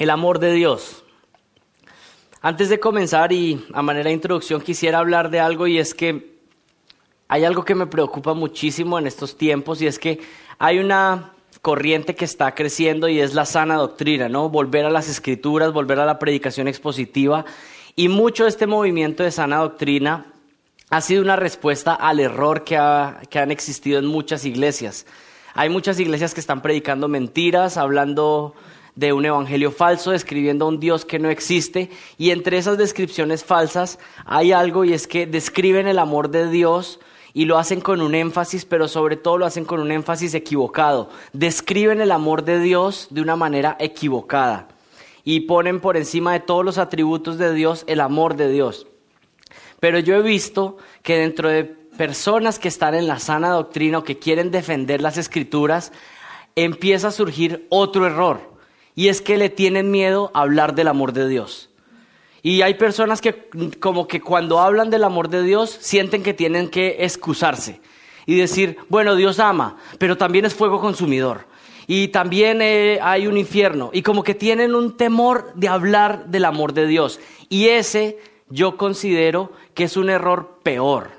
el amor de Dios. Antes de comenzar y a manera de introducción quisiera hablar de algo y es que hay algo que me preocupa muchísimo en estos tiempos y es que hay una corriente que está creciendo y es la sana doctrina, ¿no? Volver a las escrituras, volver a la predicación expositiva y mucho de este movimiento de sana doctrina ha sido una respuesta al error que, ha, que han existido en muchas iglesias. Hay muchas iglesias que están predicando mentiras, hablando de un evangelio falso, describiendo a un Dios que no existe. Y entre esas descripciones falsas hay algo y es que describen el amor de Dios y lo hacen con un énfasis, pero sobre todo lo hacen con un énfasis equivocado. Describen el amor de Dios de una manera equivocada y ponen por encima de todos los atributos de Dios el amor de Dios. Pero yo he visto que dentro de personas que están en la sana doctrina o que quieren defender las escrituras, empieza a surgir otro error. Y es que le tienen miedo a hablar del amor de Dios. Y hay personas que como que cuando hablan del amor de Dios sienten que tienen que excusarse y decir, bueno, Dios ama, pero también es fuego consumidor. Y también eh, hay un infierno. Y como que tienen un temor de hablar del amor de Dios. Y ese yo considero que es un error peor.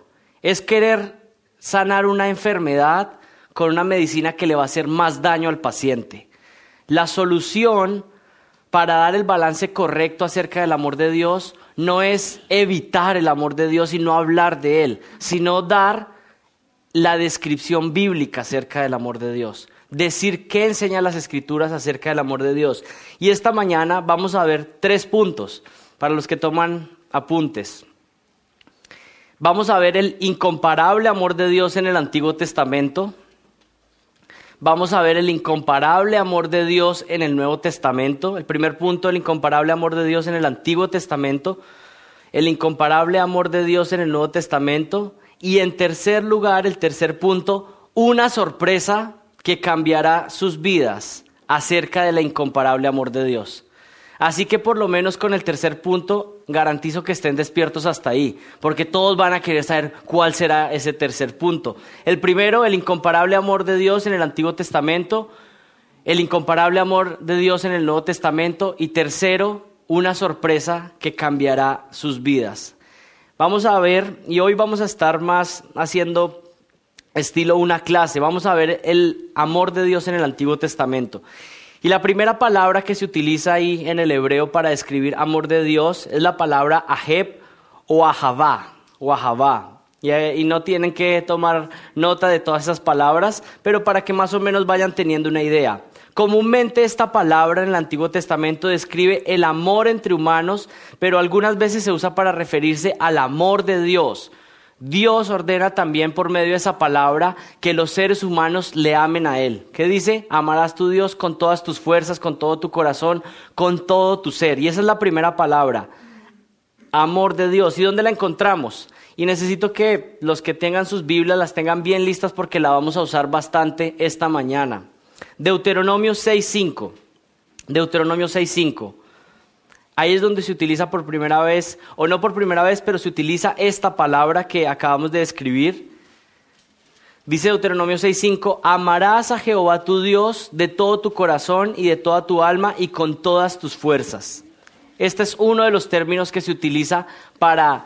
Es querer sanar una enfermedad con una medicina que le va a hacer más daño al paciente. La solución para dar el balance correcto acerca del amor de Dios no es evitar el amor de Dios y no hablar de él, sino dar la descripción bíblica acerca del amor de Dios. Decir qué enseñan las escrituras acerca del amor de Dios. Y esta mañana vamos a ver tres puntos para los que toman apuntes. Vamos a ver el incomparable amor de Dios en el Antiguo Testamento, vamos a ver el incomparable amor de Dios en el Nuevo Testamento. El primer punto, el incomparable amor de Dios en el Antiguo Testamento. El incomparable amor de Dios en el Nuevo Testamento. Y en tercer lugar, el tercer punto, una sorpresa que cambiará sus vidas acerca del incomparable amor de Dios. Así que por lo menos con el tercer punto garantizo que estén despiertos hasta ahí, porque todos van a querer saber cuál será ese tercer punto. El primero, el incomparable amor de Dios en el Antiguo Testamento, el incomparable amor de Dios en el Nuevo Testamento y tercero, una sorpresa que cambiará sus vidas. Vamos a ver, y hoy vamos a estar más haciendo estilo una clase, vamos a ver el amor de Dios en el Antiguo Testamento. Y la primera palabra que se utiliza ahí en el hebreo para describir amor de Dios es la palabra ajeb o ahavá, o eh, y, no tienen que tomar nota de todas esas palabras, pero para que más o menos vayan teniendo una idea. Comúnmente esta palabra en el Antiguo Testamento describe el amor entre humanos, pero algunas veces se usa para referirse al amor de Dios, Dios ordena también por medio de esa palabra que los seres humanos le amen a Él. ¿Qué dice? Amarás tu Dios con todas tus fuerzas, con todo tu corazón, con todo tu ser. Y esa es la primera palabra. Amor de Dios. ¿Y dónde la encontramos? Y necesito que los que tengan sus Biblias las tengan bien listas porque la vamos a usar bastante esta mañana. Deuteronomio 6.5. Deuteronomio 6.5. Ahí es donde se utiliza por primera vez, o no por primera vez, pero se utiliza esta palabra que acabamos de describir. Dice Deuteronomio 6:5, amarás a Jehová tu Dios de todo tu corazón y de toda tu alma y con todas tus fuerzas. Este es uno de los términos que se utiliza para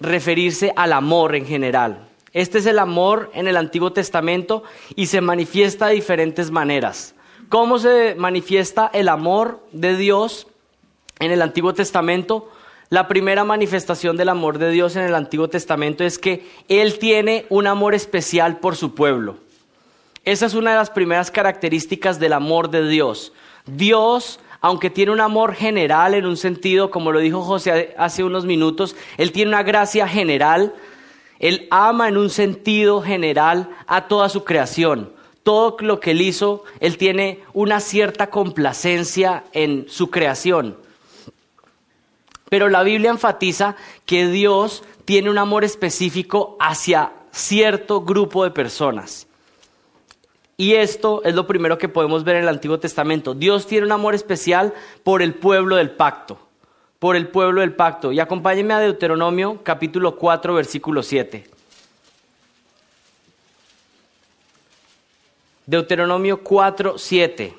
referirse al amor en general. Este es el amor en el Antiguo Testamento y se manifiesta de diferentes maneras. ¿Cómo se manifiesta el amor de Dios en el Antiguo Testamento, la primera manifestación del amor de Dios en el Antiguo Testamento es que Él tiene un amor especial por su pueblo. Esa es una de las primeras características del amor de Dios. Dios, aunque tiene un amor general en un sentido, como lo dijo José hace unos minutos, Él tiene una gracia general. Él ama en un sentido general a toda su creación. Todo lo que Él hizo, Él tiene una cierta complacencia en su creación. Pero la Biblia enfatiza que Dios tiene un amor específico hacia cierto grupo de personas. Y esto es lo primero que podemos ver en el Antiguo Testamento. Dios tiene un amor especial por el pueblo del pacto, por el pueblo del pacto. Y acompáñenme a Deuteronomio capítulo 4, versículo 7. Deuteronomio 4, 7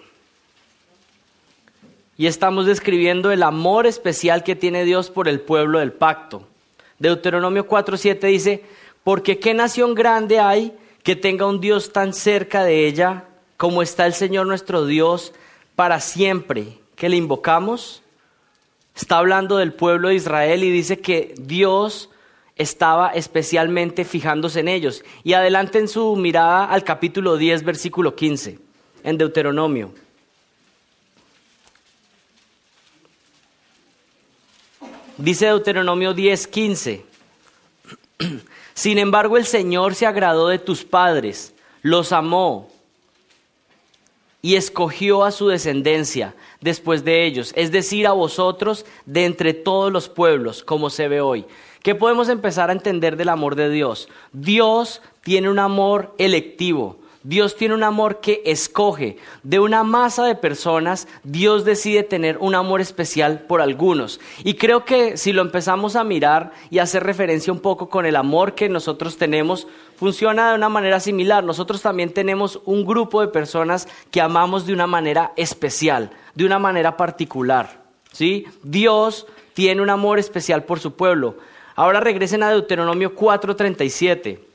y estamos describiendo el amor especial que tiene Dios por el pueblo del pacto. Deuteronomio 4:7 dice, porque qué nación grande hay que tenga un Dios tan cerca de ella como está el Señor nuestro Dios para siempre, que le invocamos. Está hablando del pueblo de Israel y dice que Dios estaba especialmente fijándose en ellos. Y adelante en su mirada al capítulo 10, versículo 15, en Deuteronomio. Dice Deuteronomio 10, 15. Sin embargo, el Señor se agradó de tus padres, los amó y escogió a su descendencia después de ellos, es decir, a vosotros de entre todos los pueblos, como se ve hoy. ¿Qué podemos empezar a entender del amor de Dios? Dios tiene un amor electivo. Dios tiene un amor que escoge. De una masa de personas, Dios decide tener un amor especial por algunos. Y creo que si lo empezamos a mirar y hacer referencia un poco con el amor que nosotros tenemos, funciona de una manera similar. Nosotros también tenemos un grupo de personas que amamos de una manera especial, de una manera particular. ¿sí? Dios tiene un amor especial por su pueblo. Ahora regresen a Deuteronomio 4:37.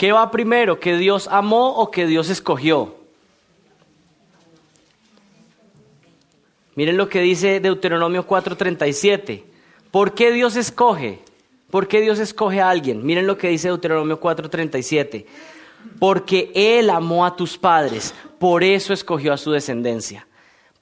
¿Qué va primero? ¿Que Dios amó o que Dios escogió? Miren lo que dice Deuteronomio 4:37. ¿Por qué Dios escoge? ¿Por qué Dios escoge a alguien? Miren lo que dice Deuteronomio 4:37. Porque Él amó a tus padres, por eso escogió a su descendencia.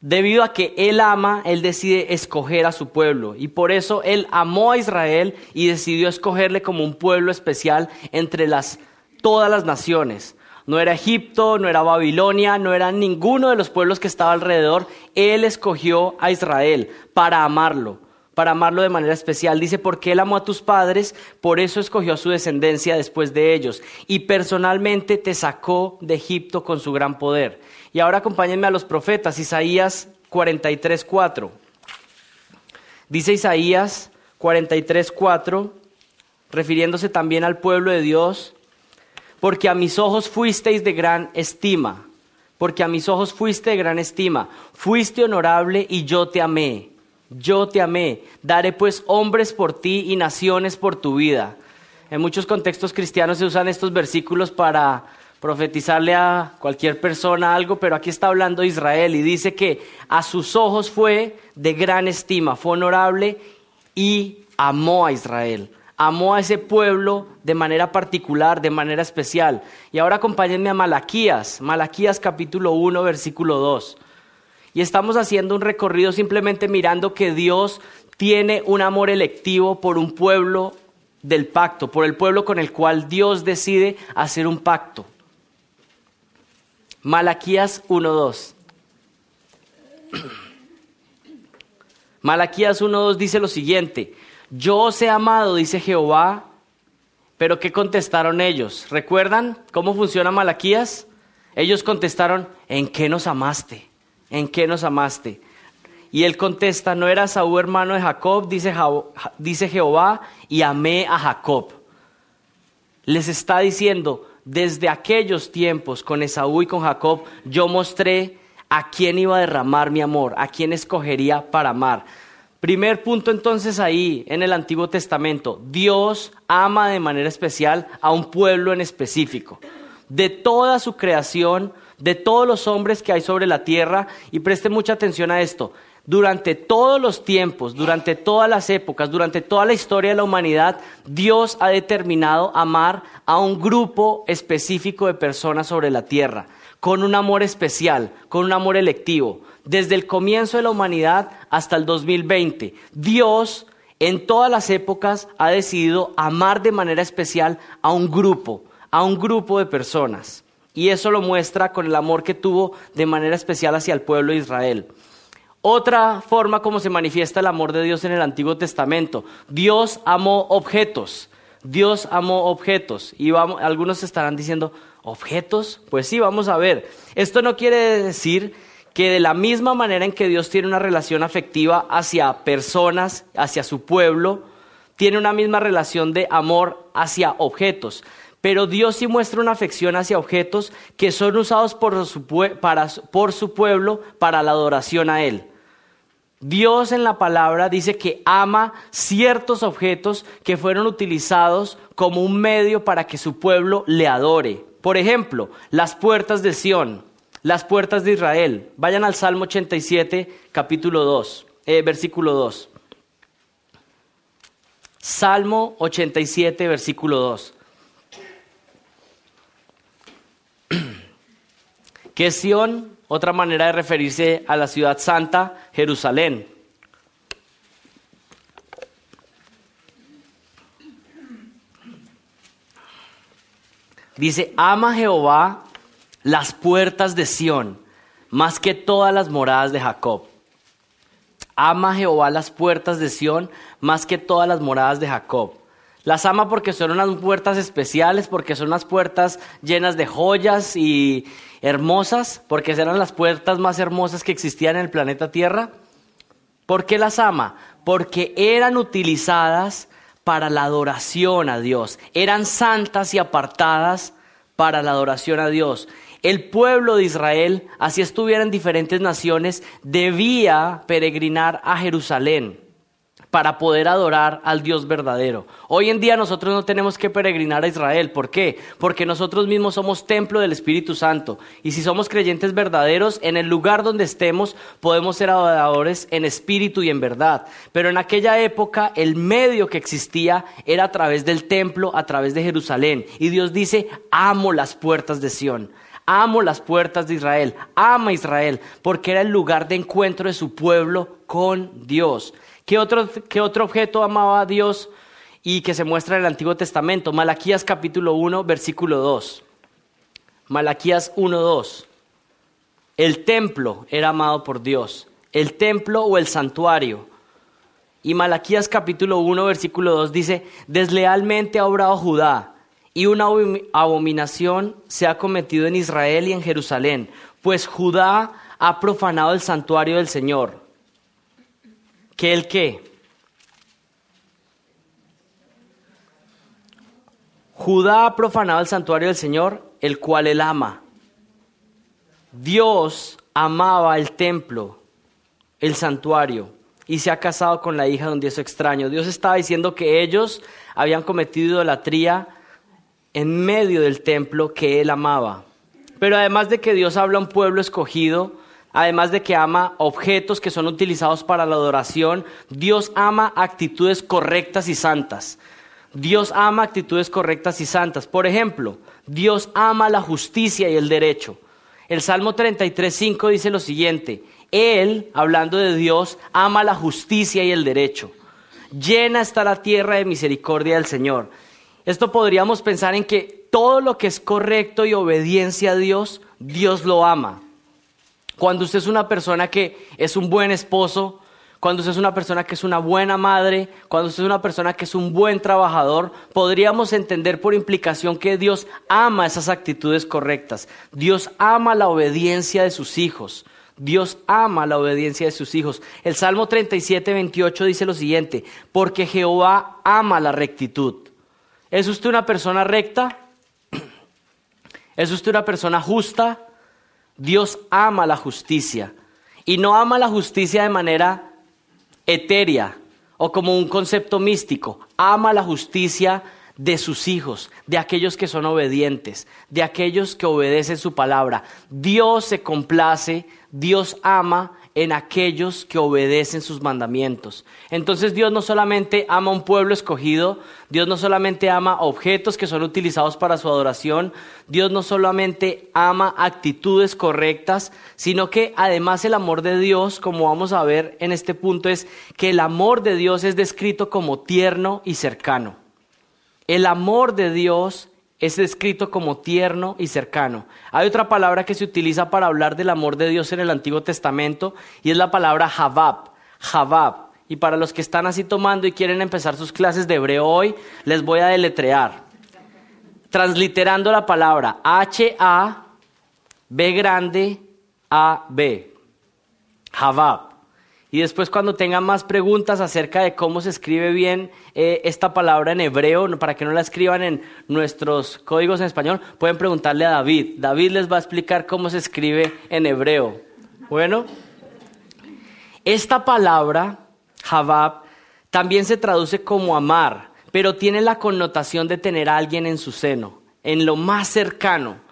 Debido a que Él ama, Él decide escoger a su pueblo. Y por eso Él amó a Israel y decidió escogerle como un pueblo especial entre las todas las naciones. No era Egipto, no era Babilonia, no era ninguno de los pueblos que estaba alrededor. Él escogió a Israel para amarlo, para amarlo de manera especial. Dice, porque él amó a tus padres, por eso escogió a su descendencia después de ellos. Y personalmente te sacó de Egipto con su gran poder. Y ahora acompáñenme a los profetas, Isaías 43.4. Dice Isaías 43.4, refiriéndose también al pueblo de Dios, porque a mis ojos fuisteis de gran estima, porque a mis ojos fuiste de gran estima, fuiste honorable y yo te amé, yo te amé, daré pues hombres por ti y naciones por tu vida. En muchos contextos cristianos se usan estos versículos para profetizarle a cualquier persona algo, pero aquí está hablando Israel y dice que a sus ojos fue de gran estima, fue honorable y amó a Israel amó a ese pueblo de manera particular, de manera especial. Y ahora acompáñenme a Malaquías, Malaquías capítulo 1, versículo 2. Y estamos haciendo un recorrido simplemente mirando que Dios tiene un amor electivo por un pueblo del pacto, por el pueblo con el cual Dios decide hacer un pacto. Malaquías 2. Malaquías 1.2 dice lo siguiente, yo os he amado, dice Jehová. Pero ¿qué contestaron ellos? ¿Recuerdan cómo funciona Malaquías? Ellos contestaron, ¿en qué nos amaste? ¿En qué nos amaste? Y él contesta, ¿no era Saúl hermano de Jacob? Dice, dice Jehová, y amé a Jacob. Les está diciendo, desde aquellos tiempos con Esaú y con Jacob, yo mostré a quién iba a derramar mi amor, a quién escogería para amar. Primer punto entonces ahí en el Antiguo Testamento, Dios ama de manera especial a un pueblo en específico. De toda su creación, de todos los hombres que hay sobre la tierra, y preste mucha atención a esto, durante todos los tiempos, durante todas las épocas, durante toda la historia de la humanidad, Dios ha determinado amar a un grupo específico de personas sobre la tierra, con un amor especial, con un amor electivo desde el comienzo de la humanidad hasta el 2020. Dios en todas las épocas ha decidido amar de manera especial a un grupo, a un grupo de personas. Y eso lo muestra con el amor que tuvo de manera especial hacia el pueblo de Israel. Otra forma como se manifiesta el amor de Dios en el Antiguo Testamento. Dios amó objetos. Dios amó objetos. Y vamos, algunos estarán diciendo, ¿objetos? Pues sí, vamos a ver. Esto no quiere decir que de la misma manera en que Dios tiene una relación afectiva hacia personas, hacia su pueblo, tiene una misma relación de amor hacia objetos. Pero Dios sí muestra una afección hacia objetos que son usados por su, pueblo para la adoración a Él. Dios en la palabra dice que ama ciertos objetos que fueron utilizados como un medio para que su pueblo le adore. Por ejemplo, las puertas de Sión las puertas de Israel. Vayan al Salmo 87, capítulo 2, eh, versículo 2. Salmo 87, versículo 2. Que es otra manera de referirse a la ciudad santa, Jerusalén. Dice, ama Jehová las puertas de Sión, más que todas las moradas de Jacob. Ama Jehová las puertas de Sión, más que todas las moradas de Jacob. Las ama porque son unas puertas especiales, porque son unas puertas llenas de joyas y hermosas, porque eran las puertas más hermosas que existían en el planeta Tierra. ¿Por qué las ama? Porque eran utilizadas para la adoración a Dios. Eran santas y apartadas para la adoración a Dios. El pueblo de Israel, así estuviera en diferentes naciones, debía peregrinar a Jerusalén para poder adorar al Dios verdadero. Hoy en día nosotros no tenemos que peregrinar a Israel. ¿Por qué? Porque nosotros mismos somos templo del Espíritu Santo. Y si somos creyentes verdaderos, en el lugar donde estemos podemos ser adoradores en espíritu y en verdad. Pero en aquella época el medio que existía era a través del templo, a través de Jerusalén. Y Dios dice, amo las puertas de Sión. Amo las puertas de Israel, ama Israel, porque era el lugar de encuentro de su pueblo con Dios. ¿Qué otro, qué otro objeto amaba a Dios y que se muestra en el Antiguo Testamento? Malaquías capítulo 1, versículo 2. Malaquías 1, 2. El templo era amado por Dios, el templo o el santuario. Y Malaquías capítulo 1, versículo 2 dice, deslealmente ha obrado Judá y una abominación se ha cometido en Israel y en Jerusalén, pues Judá ha profanado el santuario del Señor. ¿Qué el qué? Judá ha profanado el santuario del Señor, el cual él ama. Dios amaba el templo, el santuario, y se ha casado con la hija de un dios extraño. Dios estaba diciendo que ellos habían cometido idolatría en medio del templo que él amaba. Pero además de que Dios habla a un pueblo escogido, además de que ama objetos que son utilizados para la adoración, Dios ama actitudes correctas y santas. Dios ama actitudes correctas y santas. Por ejemplo, Dios ama la justicia y el derecho. El Salmo 33.5 dice lo siguiente, Él, hablando de Dios, ama la justicia y el derecho. Llena está la tierra de misericordia del Señor. Esto podríamos pensar en que todo lo que es correcto y obediencia a Dios, Dios lo ama. Cuando usted es una persona que es un buen esposo, cuando usted es una persona que es una buena madre, cuando usted es una persona que es un buen trabajador, podríamos entender por implicación que Dios ama esas actitudes correctas. Dios ama la obediencia de sus hijos. Dios ama la obediencia de sus hijos. El Salmo 37, 28 dice lo siguiente, porque Jehová ama la rectitud ¿Es usted una persona recta? ¿Es usted una persona justa? Dios ama la justicia y no ama la justicia de manera etérea o como un concepto místico. Ama la justicia de sus hijos, de aquellos que son obedientes, de aquellos que obedecen su palabra. Dios se complace, Dios ama en aquellos que obedecen sus mandamientos. Entonces Dios no solamente ama a un pueblo escogido, Dios no solamente ama objetos que son utilizados para su adoración, Dios no solamente ama actitudes correctas, sino que además el amor de Dios, como vamos a ver en este punto, es que el amor de Dios es descrito como tierno y cercano. El amor de Dios es escrito como tierno y cercano. Hay otra palabra que se utiliza para hablar del amor de Dios en el Antiguo Testamento y es la palabra Javab. Javab. Y para los que están así tomando y quieren empezar sus clases de hebreo hoy, les voy a deletrear. Transliterando la palabra H-A-B grande A-B. Javab. Y después cuando tengan más preguntas acerca de cómo se escribe bien eh, esta palabra en hebreo, para que no la escriban en nuestros códigos en español, pueden preguntarle a David. David les va a explicar cómo se escribe en hebreo. Bueno, esta palabra, Habab, también se traduce como amar, pero tiene la connotación de tener a alguien en su seno, en lo más cercano.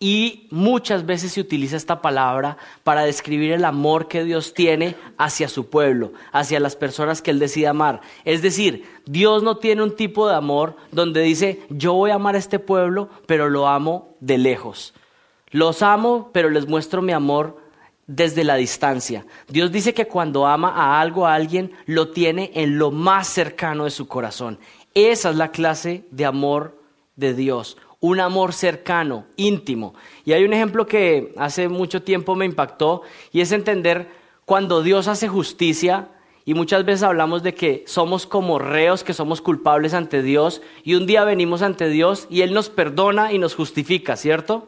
Y muchas veces se utiliza esta palabra para describir el amor que Dios tiene hacia su pueblo, hacia las personas que Él decide amar. Es decir, Dios no tiene un tipo de amor donde dice, yo voy a amar a este pueblo, pero lo amo de lejos. Los amo, pero les muestro mi amor desde la distancia. Dios dice que cuando ama a algo, a alguien, lo tiene en lo más cercano de su corazón. Esa es la clase de amor de Dios un amor cercano, íntimo. Y hay un ejemplo que hace mucho tiempo me impactó y es entender cuando Dios hace justicia, y muchas veces hablamos de que somos como reos, que somos culpables ante Dios, y un día venimos ante Dios y Él nos perdona y nos justifica, ¿cierto?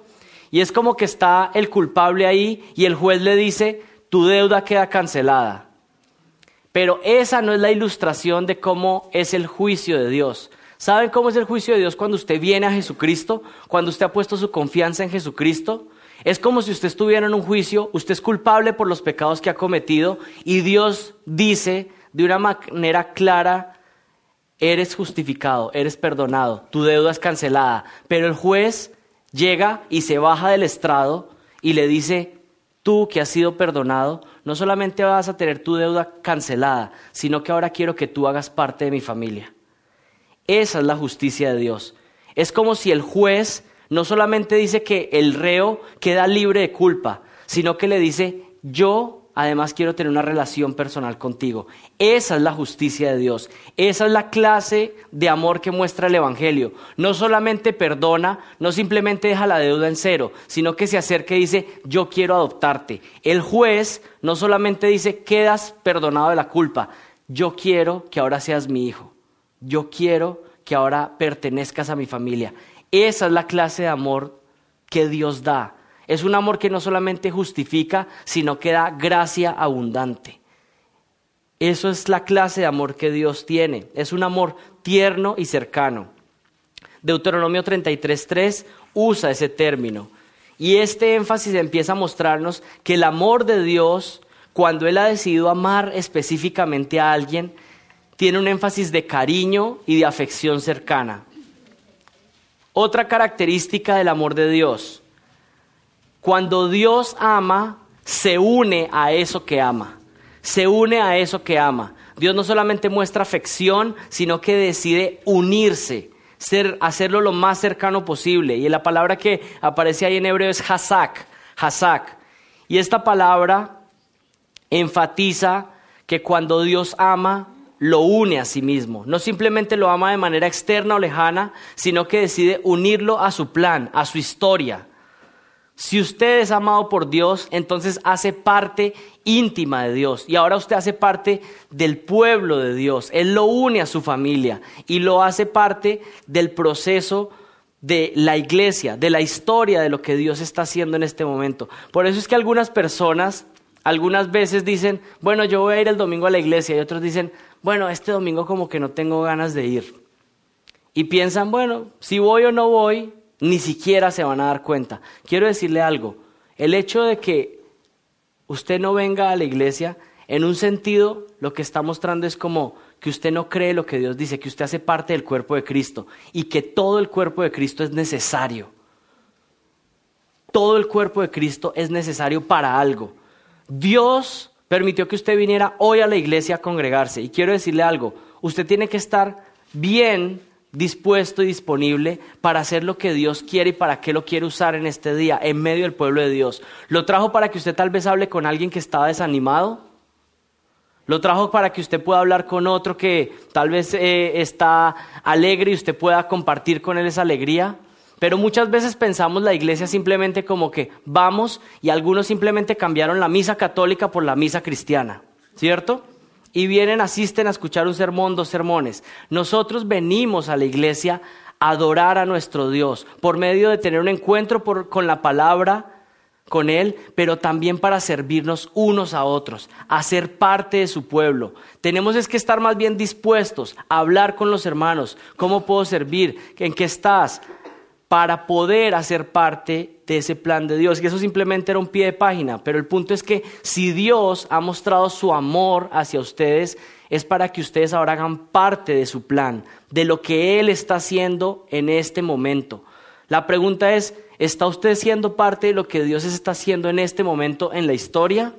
Y es como que está el culpable ahí y el juez le dice, tu deuda queda cancelada. Pero esa no es la ilustración de cómo es el juicio de Dios. ¿Saben cómo es el juicio de Dios cuando usted viene a Jesucristo? Cuando usted ha puesto su confianza en Jesucristo. Es como si usted estuviera en un juicio, usted es culpable por los pecados que ha cometido y Dios dice de una manera clara, eres justificado, eres perdonado, tu deuda es cancelada. Pero el juez llega y se baja del estrado y le dice, tú que has sido perdonado, no solamente vas a tener tu deuda cancelada, sino que ahora quiero que tú hagas parte de mi familia. Esa es la justicia de Dios. Es como si el juez no solamente dice que el reo queda libre de culpa, sino que le dice, yo además quiero tener una relación personal contigo. Esa es la justicia de Dios. Esa es la clase de amor que muestra el Evangelio. No solamente perdona, no simplemente deja la deuda en cero, sino que se acerca y dice, yo quiero adoptarte. El juez no solamente dice, quedas perdonado de la culpa, yo quiero que ahora seas mi hijo yo quiero que ahora pertenezcas a mi familia. Esa es la clase de amor que Dios da. Es un amor que no solamente justifica, sino que da gracia abundante. Eso es la clase de amor que Dios tiene. Es un amor tierno y cercano. Deuteronomio 33.3 usa ese término. Y este énfasis empieza a mostrarnos que el amor de Dios, cuando Él ha decidido amar específicamente a alguien, tiene un énfasis de cariño y de afección cercana. Otra característica del amor de Dios. Cuando Dios ama, se une a eso que ama. Se une a eso que ama. Dios no solamente muestra afección, sino que decide unirse, hacerlo lo más cercano posible. Y la palabra que aparece ahí en hebreo es hasak, hasak. Y esta palabra enfatiza que cuando Dios ama, lo une a sí mismo. No simplemente lo ama de manera externa o lejana, sino que decide unirlo a su plan, a su historia. Si usted es amado por Dios, entonces hace parte íntima de Dios. Y ahora usted hace parte del pueblo de Dios. Él lo une a su familia y lo hace parte del proceso de la iglesia, de la historia de lo que Dios está haciendo en este momento. Por eso es que algunas personas algunas veces dicen, bueno, yo voy a ir el domingo a la iglesia y otros dicen, bueno, este domingo como que no tengo ganas de ir. Y piensan, bueno, si voy o no voy, ni siquiera se van a dar cuenta. Quiero decirle algo, el hecho de que usted no venga a la iglesia, en un sentido lo que está mostrando es como que usted no cree lo que Dios dice, que usted hace parte del cuerpo de Cristo y que todo el cuerpo de Cristo es necesario. Todo el cuerpo de Cristo es necesario para algo. Dios permitió que usted viniera hoy a la iglesia a congregarse. Y quiero decirle algo, usted tiene que estar bien dispuesto y disponible para hacer lo que Dios quiere y para qué lo quiere usar en este día, en medio del pueblo de Dios. Lo trajo para que usted tal vez hable con alguien que estaba desanimado. Lo trajo para que usted pueda hablar con otro que tal vez eh, está alegre y usted pueda compartir con él esa alegría. Pero muchas veces pensamos la iglesia simplemente como que vamos y algunos simplemente cambiaron la misa católica por la misa cristiana, ¿cierto? Y vienen, asisten a escuchar un sermón, dos sermones. Nosotros venimos a la iglesia a adorar a nuestro Dios por medio de tener un encuentro con la palabra con Él, pero también para servirnos unos a otros, a ser parte de su pueblo. Tenemos es que estar más bien dispuestos a hablar con los hermanos. ¿Cómo puedo servir? ¿En qué estás? para poder hacer parte de ese plan de Dios. Y eso simplemente era un pie de página, pero el punto es que si Dios ha mostrado su amor hacia ustedes, es para que ustedes ahora hagan parte de su plan, de lo que Él está haciendo en este momento. La pregunta es, ¿está usted siendo parte de lo que Dios está haciendo en este momento en la historia?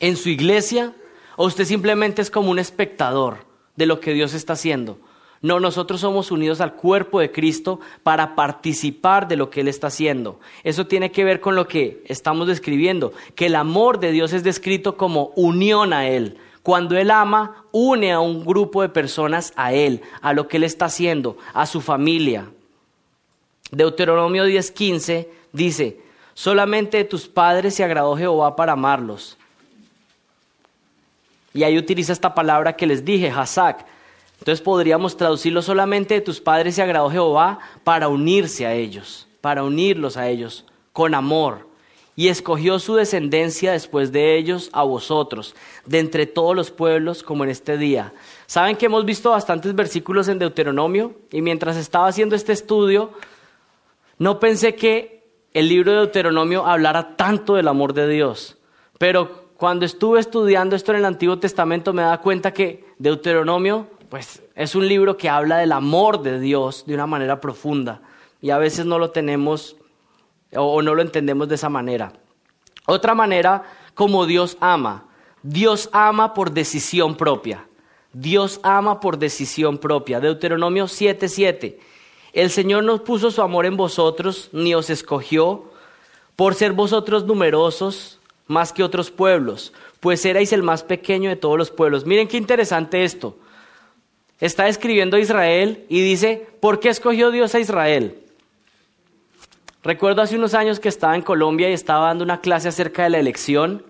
¿En su iglesia? ¿O usted simplemente es como un espectador de lo que Dios está haciendo? No, nosotros somos unidos al cuerpo de Cristo para participar de lo que Él está haciendo. Eso tiene que ver con lo que estamos describiendo, que el amor de Dios es descrito como unión a Él. Cuando Él ama, une a un grupo de personas a Él, a lo que Él está haciendo, a su familia. Deuteronomio 10:15 dice, solamente tus padres se agradó Jehová para amarlos. Y ahí utiliza esta palabra que les dije, Hazak, entonces podríamos traducirlo solamente de tus padres se agradó Jehová para unirse a ellos, para unirlos a ellos con amor. Y escogió su descendencia después de ellos a vosotros, de entre todos los pueblos, como en este día. Saben que hemos visto bastantes versículos en Deuteronomio, y mientras estaba haciendo este estudio, no pensé que el libro de Deuteronomio hablara tanto del amor de Dios, pero cuando estuve estudiando esto en el Antiguo Testamento me da cuenta que Deuteronomio pues es un libro que habla del amor de Dios de una manera profunda y a veces no lo tenemos o no lo entendemos de esa manera. Otra manera como Dios ama. Dios ama por decisión propia. Dios ama por decisión propia. Deuteronomio 7:7. El Señor no puso su amor en vosotros, ni os escogió por ser vosotros numerosos más que otros pueblos, pues erais el más pequeño de todos los pueblos. Miren qué interesante esto está escribiendo a Israel y dice, ¿por qué escogió Dios a Israel? Recuerdo hace unos años que estaba en Colombia y estaba dando una clase acerca de la elección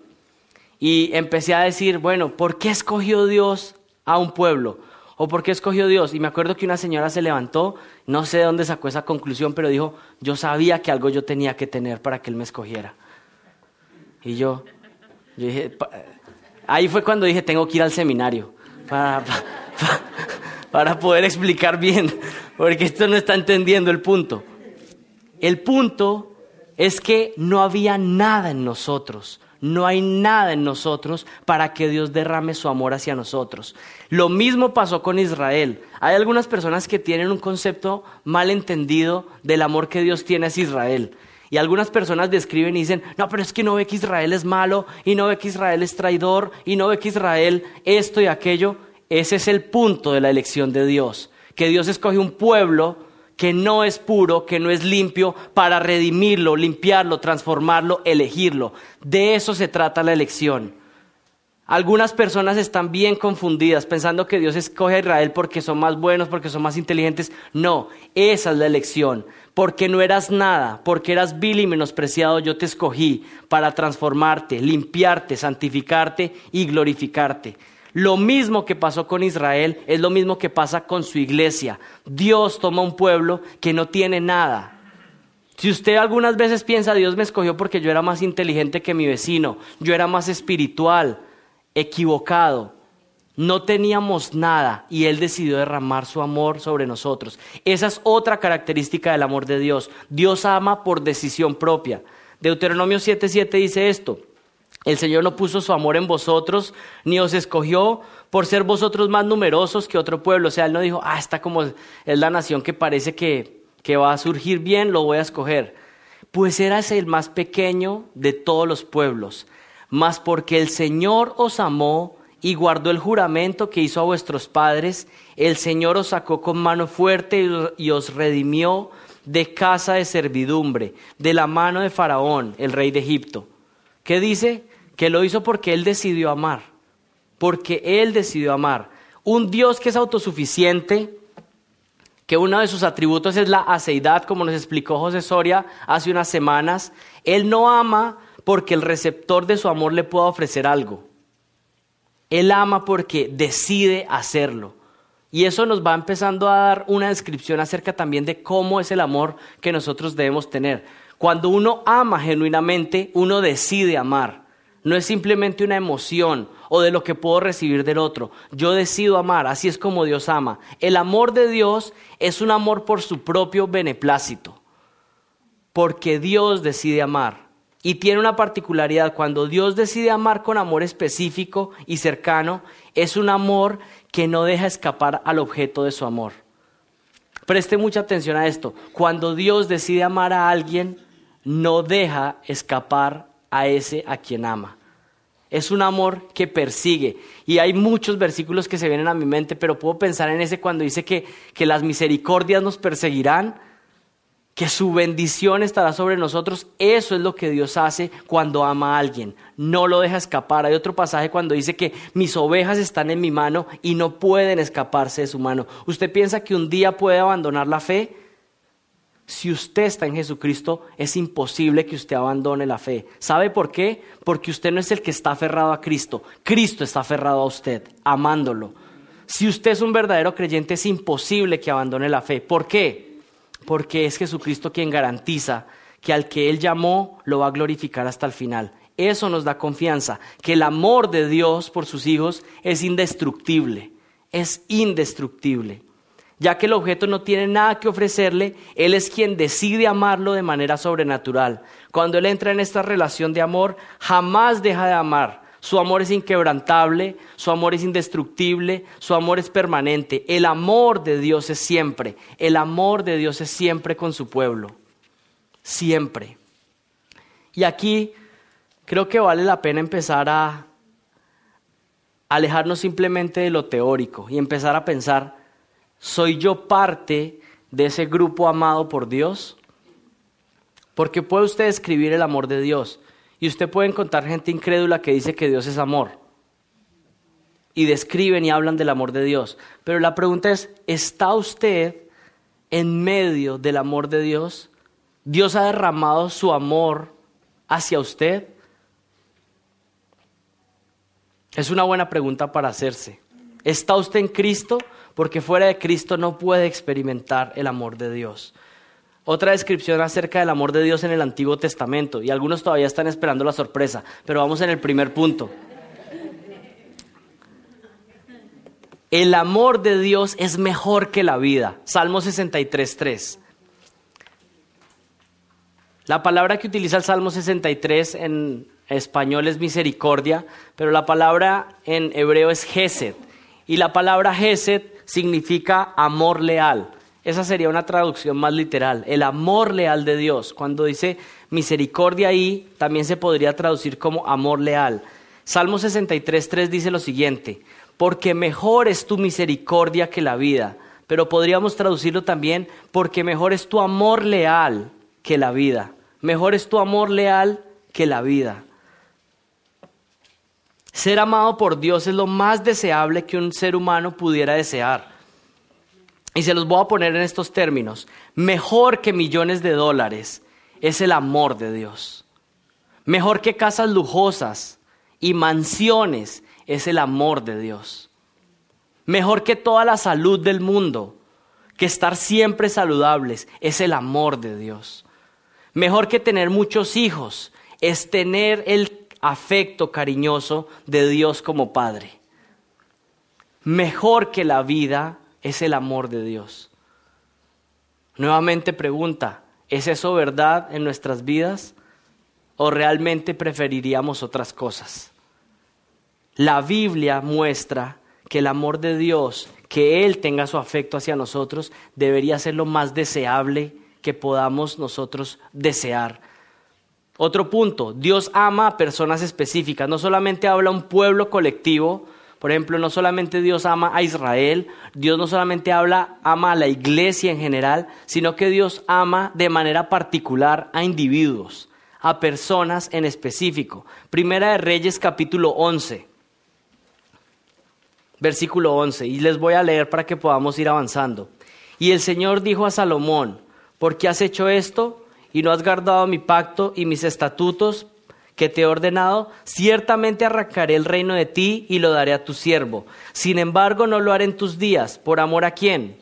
y empecé a decir, bueno, ¿por qué escogió Dios a un pueblo? ¿O por qué escogió Dios? Y me acuerdo que una señora se levantó, no sé de dónde sacó esa conclusión, pero dijo, yo sabía que algo yo tenía que tener para que Él me escogiera. Y yo, yo dije, ahí fue cuando dije, tengo que ir al seminario para, poder explicar bien, porque esto no está entendiendo el punto. El punto es que no había nada en nosotros, no hay nada en nosotros para que Dios derrame su amor hacia nosotros. Lo mismo pasó con Israel. Hay algunas personas que tienen un concepto mal entendido del amor que Dios tiene hacia Israel. Y algunas personas describen y dicen, no, pero es que no ve que Israel es malo, y no ve que Israel es traidor, y no ve que Israel esto y aquello. Ese es el punto de la elección de Dios, que Dios escoge un pueblo que no es puro, que no es limpio, para redimirlo, limpiarlo, transformarlo, elegirlo. De eso se trata la elección. Algunas personas están bien confundidas pensando que Dios escoge a Israel porque son más buenos, porque son más inteligentes. No, esa es la elección. Porque no eras nada, porque eras vil y menospreciado, yo te escogí para transformarte, limpiarte, santificarte y glorificarte. Lo mismo que pasó con Israel es lo mismo que pasa con su iglesia. Dios toma un pueblo que no tiene nada. Si usted algunas veces piensa, Dios me escogió porque yo era más inteligente que mi vecino, yo era más espiritual, equivocado, no teníamos nada y Él decidió derramar su amor sobre nosotros. Esa es otra característica del amor de Dios. Dios ama por decisión propia. Deuteronomio 7:7 dice esto. El Señor no puso su amor en vosotros, ni os escogió por ser vosotros más numerosos que otro pueblo. O sea, Él no dijo, ah, está como es la nación que parece que, que va a surgir bien, lo voy a escoger. Pues eras el más pequeño de todos los pueblos. Mas porque el Señor os amó, y guardó el juramento que hizo a vuestros padres, el Señor os sacó con mano fuerte y os redimió de casa de servidumbre, de la mano de Faraón, el rey de Egipto. ¿Qué dice? Que lo hizo porque él decidió amar, porque él decidió amar. Un Dios que es autosuficiente, que uno de sus atributos es la aceidad, como nos explicó José Soria hace unas semanas, él no ama porque el receptor de su amor le pueda ofrecer algo. Él ama porque decide hacerlo. Y eso nos va empezando a dar una descripción acerca también de cómo es el amor que nosotros debemos tener. Cuando uno ama genuinamente, uno decide amar. No es simplemente una emoción o de lo que puedo recibir del otro. Yo decido amar, así es como Dios ama. El amor de Dios es un amor por su propio beneplácito, porque Dios decide amar. Y tiene una particularidad, cuando Dios decide amar con amor específico y cercano, es un amor que no deja escapar al objeto de su amor. Preste mucha atención a esto. Cuando Dios decide amar a alguien, no deja escapar a ese a quien ama. Es un amor que persigue. Y hay muchos versículos que se vienen a mi mente, pero puedo pensar en ese cuando dice que, que las misericordias nos perseguirán que su bendición estará sobre nosotros. Eso es lo que Dios hace cuando ama a alguien. No lo deja escapar. Hay otro pasaje cuando dice que mis ovejas están en mi mano y no pueden escaparse de su mano. ¿Usted piensa que un día puede abandonar la fe? Si usted está en Jesucristo, es imposible que usted abandone la fe. ¿Sabe por qué? Porque usted no es el que está aferrado a Cristo. Cristo está aferrado a usted, amándolo. Si usted es un verdadero creyente, es imposible que abandone la fe. ¿Por qué? porque es Jesucristo quien garantiza que al que Él llamó lo va a glorificar hasta el final. Eso nos da confianza, que el amor de Dios por sus hijos es indestructible, es indestructible. Ya que el objeto no tiene nada que ofrecerle, Él es quien decide amarlo de manera sobrenatural. Cuando Él entra en esta relación de amor, jamás deja de amar, su amor es inquebrantable, su amor es indestructible, su amor es permanente. El amor de Dios es siempre, el amor de Dios es siempre con su pueblo, siempre. Y aquí creo que vale la pena empezar a alejarnos simplemente de lo teórico y empezar a pensar, ¿soy yo parte de ese grupo amado por Dios? Porque puede usted escribir el amor de Dios, y usted puede encontrar gente incrédula que dice que Dios es amor. Y describen y hablan del amor de Dios. Pero la pregunta es, ¿está usted en medio del amor de Dios? ¿Dios ha derramado su amor hacia usted? Es una buena pregunta para hacerse. ¿Está usted en Cristo? Porque fuera de Cristo no puede experimentar el amor de Dios. Otra descripción acerca del amor de Dios en el Antiguo Testamento, y algunos todavía están esperando la sorpresa, pero vamos en el primer punto. El amor de Dios es mejor que la vida. Salmo 63.3. La palabra que utiliza el Salmo 63 en español es misericordia, pero la palabra en hebreo es gesed. Y la palabra gesed significa amor leal. Esa sería una traducción más literal, el amor leal de Dios. Cuando dice misericordia ahí, también se podría traducir como amor leal. Salmo 63.3 dice lo siguiente, porque mejor es tu misericordia que la vida, pero podríamos traducirlo también, porque mejor es tu amor leal que la vida. Mejor es tu amor leal que la vida. Ser amado por Dios es lo más deseable que un ser humano pudiera desear. Y se los voy a poner en estos términos. Mejor que millones de dólares es el amor de Dios. Mejor que casas lujosas y mansiones es el amor de Dios. Mejor que toda la salud del mundo, que estar siempre saludables, es el amor de Dios. Mejor que tener muchos hijos es tener el afecto cariñoso de Dios como Padre. Mejor que la vida es el amor de Dios. Nuevamente pregunta, ¿es eso verdad en nuestras vidas o realmente preferiríamos otras cosas? La Biblia muestra que el amor de Dios, que Él tenga su afecto hacia nosotros, debería ser lo más deseable que podamos nosotros desear. Otro punto, Dios ama a personas específicas, no solamente habla a un pueblo colectivo, por ejemplo, no solamente Dios ama a Israel, Dios no solamente habla, ama a la iglesia en general, sino que Dios ama de manera particular a individuos, a personas en específico. Primera de Reyes capítulo 11, versículo 11, y les voy a leer para que podamos ir avanzando. Y el Señor dijo a Salomón, ¿por qué has hecho esto? Y no has guardado mi pacto y mis estatutos que te he ordenado, ciertamente arrancaré el reino de ti y lo daré a tu siervo. Sin embargo, no lo haré en tus días. ¿Por amor a quién?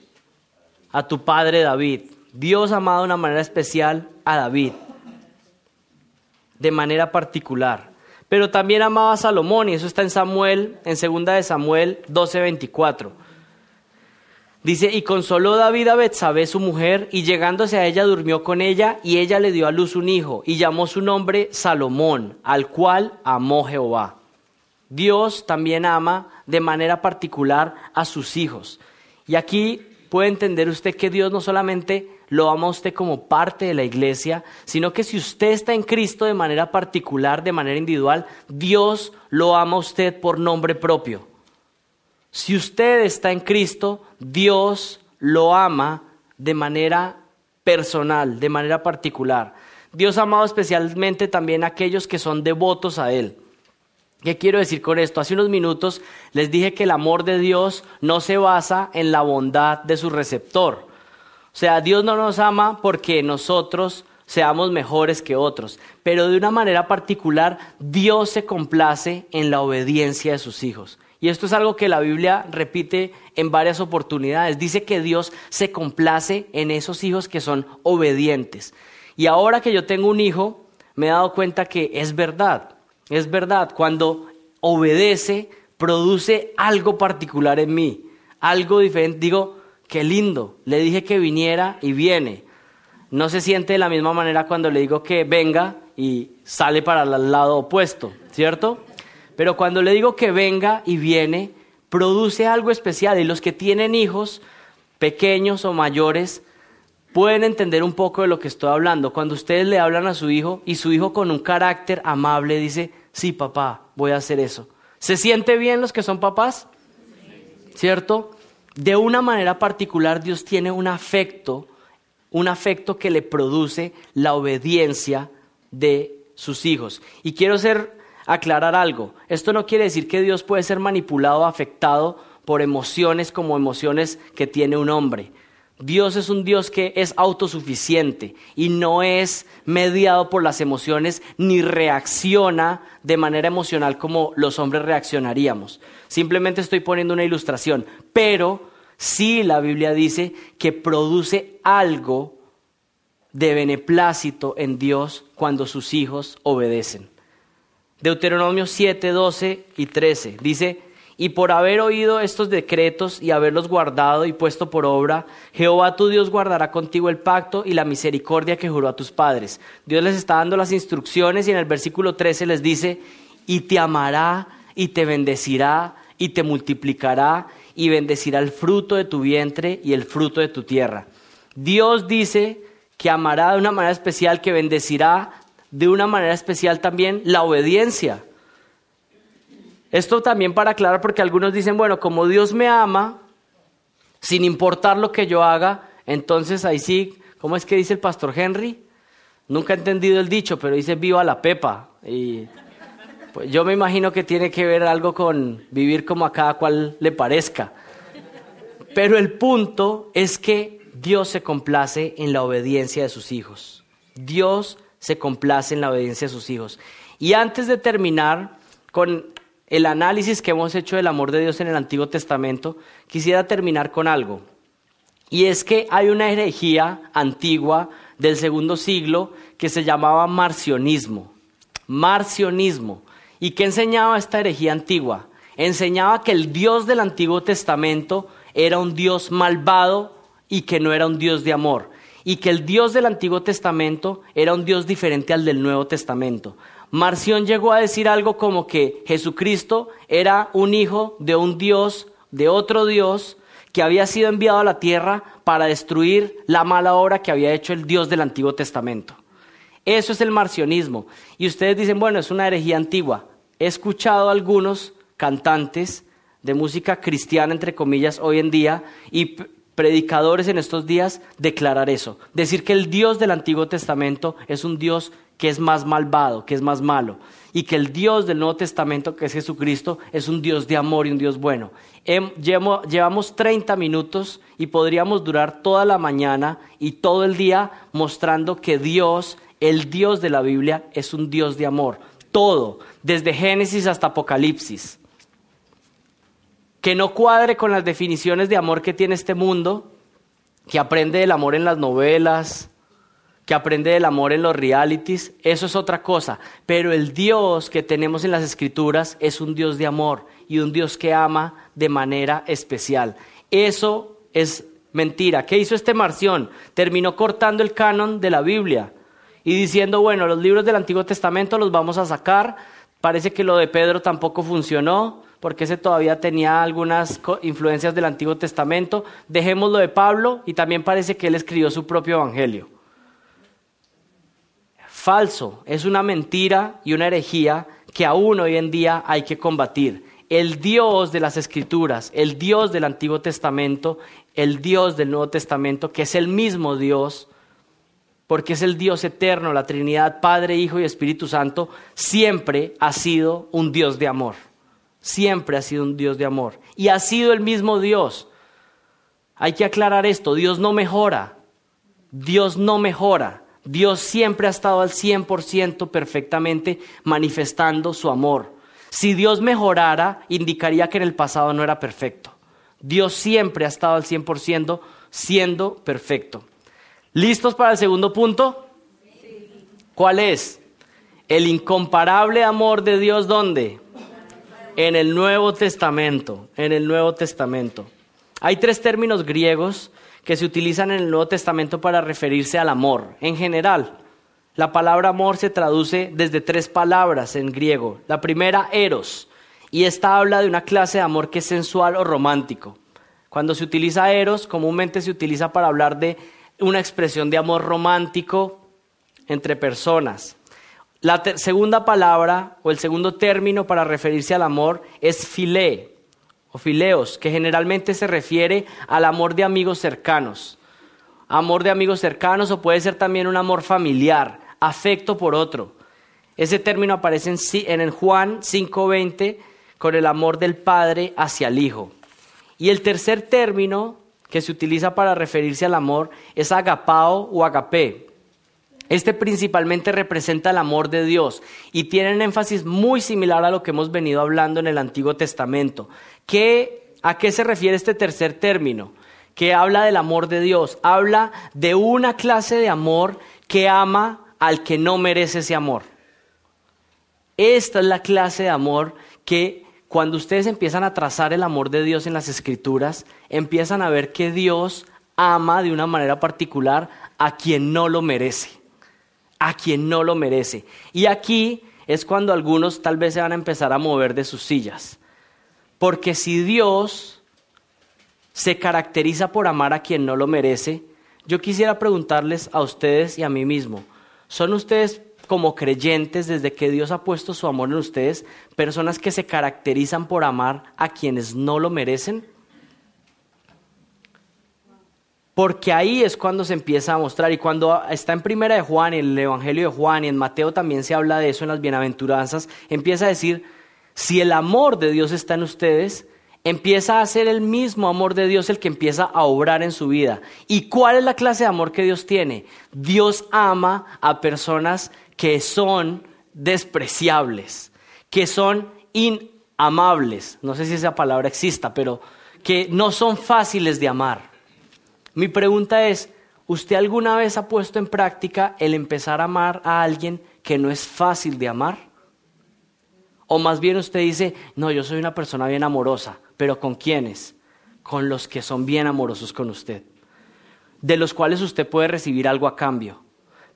A tu padre David. Dios amado de una manera especial a David, de manera particular. Pero también amaba a Salomón, y eso está en Samuel, en segunda de Samuel 12:24. Dice, y consoló David a Betsabé su mujer, y llegándose a ella durmió con ella, y ella le dio a luz un hijo, y llamó su nombre Salomón, al cual amó Jehová. Dios también ama de manera particular a sus hijos. Y aquí puede entender usted que Dios no solamente lo ama a usted como parte de la iglesia, sino que si usted está en Cristo de manera particular, de manera individual, Dios lo ama a usted por nombre propio. Si usted está en Cristo, Dios lo ama de manera personal, de manera particular. Dios ha amado especialmente también a aquellos que son devotos a Él. ¿Qué quiero decir con esto? Hace unos minutos les dije que el amor de Dios no se basa en la bondad de su receptor. O sea, Dios no nos ama porque nosotros seamos mejores que otros, pero de una manera particular Dios se complace en la obediencia de sus hijos. Y esto es algo que la Biblia repite en varias oportunidades. Dice que Dios se complace en esos hijos que son obedientes. Y ahora que yo tengo un hijo, me he dado cuenta que es verdad. Es verdad, cuando obedece, produce algo particular en mí, algo diferente. Digo, qué lindo, le dije que viniera y viene. No se siente de la misma manera cuando le digo que venga y sale para el lado opuesto, ¿cierto? Pero cuando le digo que venga y viene, produce algo especial. Y los que tienen hijos, pequeños o mayores, pueden entender un poco de lo que estoy hablando. Cuando ustedes le hablan a su hijo y su hijo con un carácter amable dice, sí, papá, voy a hacer eso. ¿Se siente bien los que son papás? ¿Cierto? De una manera particular, Dios tiene un afecto, un afecto que le produce la obediencia de sus hijos. Y quiero ser aclarar algo. Esto no quiere decir que Dios puede ser manipulado o afectado por emociones como emociones que tiene un hombre. Dios es un Dios que es autosuficiente y no es mediado por las emociones ni reacciona de manera emocional como los hombres reaccionaríamos. Simplemente estoy poniendo una ilustración, pero sí la Biblia dice que produce algo de beneplácito en Dios cuando sus hijos obedecen. Deuteronomio 7, 12 y 13. Dice, y por haber oído estos decretos y haberlos guardado y puesto por obra, Jehová tu Dios guardará contigo el pacto y la misericordia que juró a tus padres. Dios les está dando las instrucciones y en el versículo 13 les dice, y te amará y te bendecirá y te multiplicará y bendecirá el fruto de tu vientre y el fruto de tu tierra. Dios dice que amará de una manera especial, que bendecirá de una manera especial también la obediencia. Esto también para aclarar, porque algunos dicen, bueno, como Dios me ama, sin importar lo que yo haga, entonces ahí sí, ¿cómo es que dice el pastor Henry? Nunca he entendido el dicho, pero dice viva la pepa. Y pues, yo me imagino que tiene que ver algo con vivir como a cada cual le parezca. Pero el punto es que Dios se complace en la obediencia de sus hijos. Dios se complace en la obediencia de sus hijos. Y antes de terminar con el análisis que hemos hecho del amor de Dios en el Antiguo Testamento, quisiera terminar con algo. Y es que hay una herejía antigua del segundo siglo que se llamaba marcionismo. Marcionismo. ¿Y qué enseñaba esta herejía antigua? Enseñaba que el Dios del Antiguo Testamento era un Dios malvado y que no era un Dios de amor y que el Dios del Antiguo Testamento era un Dios diferente al del Nuevo Testamento. Marción llegó a decir algo como que Jesucristo era un hijo de un Dios, de otro Dios, que había sido enviado a la tierra para destruir la mala obra que había hecho el Dios del Antiguo Testamento. Eso es el marcionismo. Y ustedes dicen, bueno, es una herejía antigua. He escuchado a algunos cantantes de música cristiana, entre comillas, hoy en día, y predicadores en estos días declarar eso, decir que el Dios del Antiguo Testamento es un Dios que es más malvado, que es más malo, y que el Dios del Nuevo Testamento, que es Jesucristo, es un Dios de amor y un Dios bueno. Llevamos 30 minutos y podríamos durar toda la mañana y todo el día mostrando que Dios, el Dios de la Biblia, es un Dios de amor. Todo, desde Génesis hasta Apocalipsis que no cuadre con las definiciones de amor que tiene este mundo, que aprende del amor en las novelas, que aprende del amor en los realities, eso es otra cosa. Pero el Dios que tenemos en las escrituras es un Dios de amor y un Dios que ama de manera especial. Eso es mentira. ¿Qué hizo este marción? Terminó cortando el canon de la Biblia y diciendo, bueno, los libros del Antiguo Testamento los vamos a sacar. Parece que lo de Pedro tampoco funcionó porque ese todavía tenía algunas influencias del Antiguo Testamento. Dejémoslo de Pablo y también parece que él escribió su propio evangelio. Falso, es una mentira y una herejía que aún hoy en día hay que combatir. El Dios de las Escrituras, el Dios del Antiguo Testamento, el Dios del Nuevo Testamento, que es el mismo Dios, porque es el Dios eterno, la Trinidad, Padre, Hijo y Espíritu Santo, siempre ha sido un Dios de amor. Siempre ha sido un Dios de amor. Y ha sido el mismo Dios. Hay que aclarar esto. Dios no mejora. Dios no mejora. Dios siempre ha estado al 100% perfectamente manifestando su amor. Si Dios mejorara, indicaría que en el pasado no era perfecto. Dios siempre ha estado al 100% siendo perfecto. ¿Listos para el segundo punto? ¿Cuál es? El incomparable amor de Dios, ¿dónde? En el Nuevo Testamento, en el Nuevo Testamento. Hay tres términos griegos que se utilizan en el Nuevo Testamento para referirse al amor en general. La palabra amor se traduce desde tres palabras en griego. La primera, eros, y esta habla de una clase de amor que es sensual o romántico. Cuando se utiliza eros, comúnmente se utiliza para hablar de una expresión de amor romántico entre personas. La segunda palabra o el segundo término para referirse al amor es filé o fileos, que generalmente se refiere al amor de amigos cercanos. Amor de amigos cercanos o puede ser también un amor familiar, afecto por otro. Ese término aparece en, el Juan 5.20 con el amor del Padre hacia el Hijo. Y el tercer término que se utiliza para referirse al amor es agapao o agapé, este principalmente representa el amor de Dios y tiene un énfasis muy similar a lo que hemos venido hablando en el Antiguo Testamento. ¿Qué, ¿A qué se refiere este tercer término? Que habla del amor de Dios, habla de una clase de amor que ama al que no merece ese amor. Esta es la clase de amor que cuando ustedes empiezan a trazar el amor de Dios en las escrituras, empiezan a ver que Dios ama de una manera particular a quien no lo merece a quien no lo merece. Y aquí es cuando algunos tal vez se van a empezar a mover de sus sillas. Porque si Dios se caracteriza por amar a quien no lo merece, yo quisiera preguntarles a ustedes y a mí mismo, ¿son ustedes como creyentes desde que Dios ha puesto su amor en ustedes, personas que se caracterizan por amar a quienes no lo merecen? porque ahí es cuando se empieza a mostrar y cuando está en primera de Juan, en el Evangelio de Juan y en Mateo también se habla de eso en las bienaventuranzas, empieza a decir, si el amor de Dios está en ustedes, empieza a ser el mismo amor de Dios el que empieza a obrar en su vida. ¿Y cuál es la clase de amor que Dios tiene? Dios ama a personas que son despreciables, que son inamables, no sé si esa palabra exista, pero que no son fáciles de amar. Mi pregunta es, ¿usted alguna vez ha puesto en práctica el empezar a amar a alguien que no es fácil de amar? O más bien usted dice, no, yo soy una persona bien amorosa, pero ¿con quiénes? Con los que son bien amorosos con usted, de los cuales usted puede recibir algo a cambio.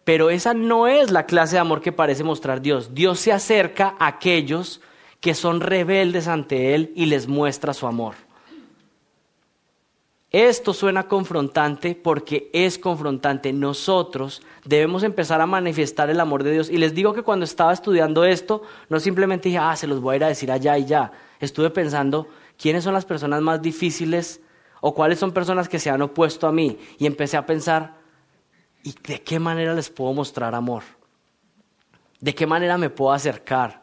Pero esa no es la clase de amor que parece mostrar Dios. Dios se acerca a aquellos que son rebeldes ante Él y les muestra su amor. Esto suena confrontante porque es confrontante. Nosotros debemos empezar a manifestar el amor de Dios. Y les digo que cuando estaba estudiando esto, no simplemente dije, ah, se los voy a ir a decir allá y ya. Estuve pensando, ¿quiénes son las personas más difíciles o cuáles son personas que se han opuesto a mí? Y empecé a pensar, ¿y de qué manera les puedo mostrar amor? ¿De qué manera me puedo acercar?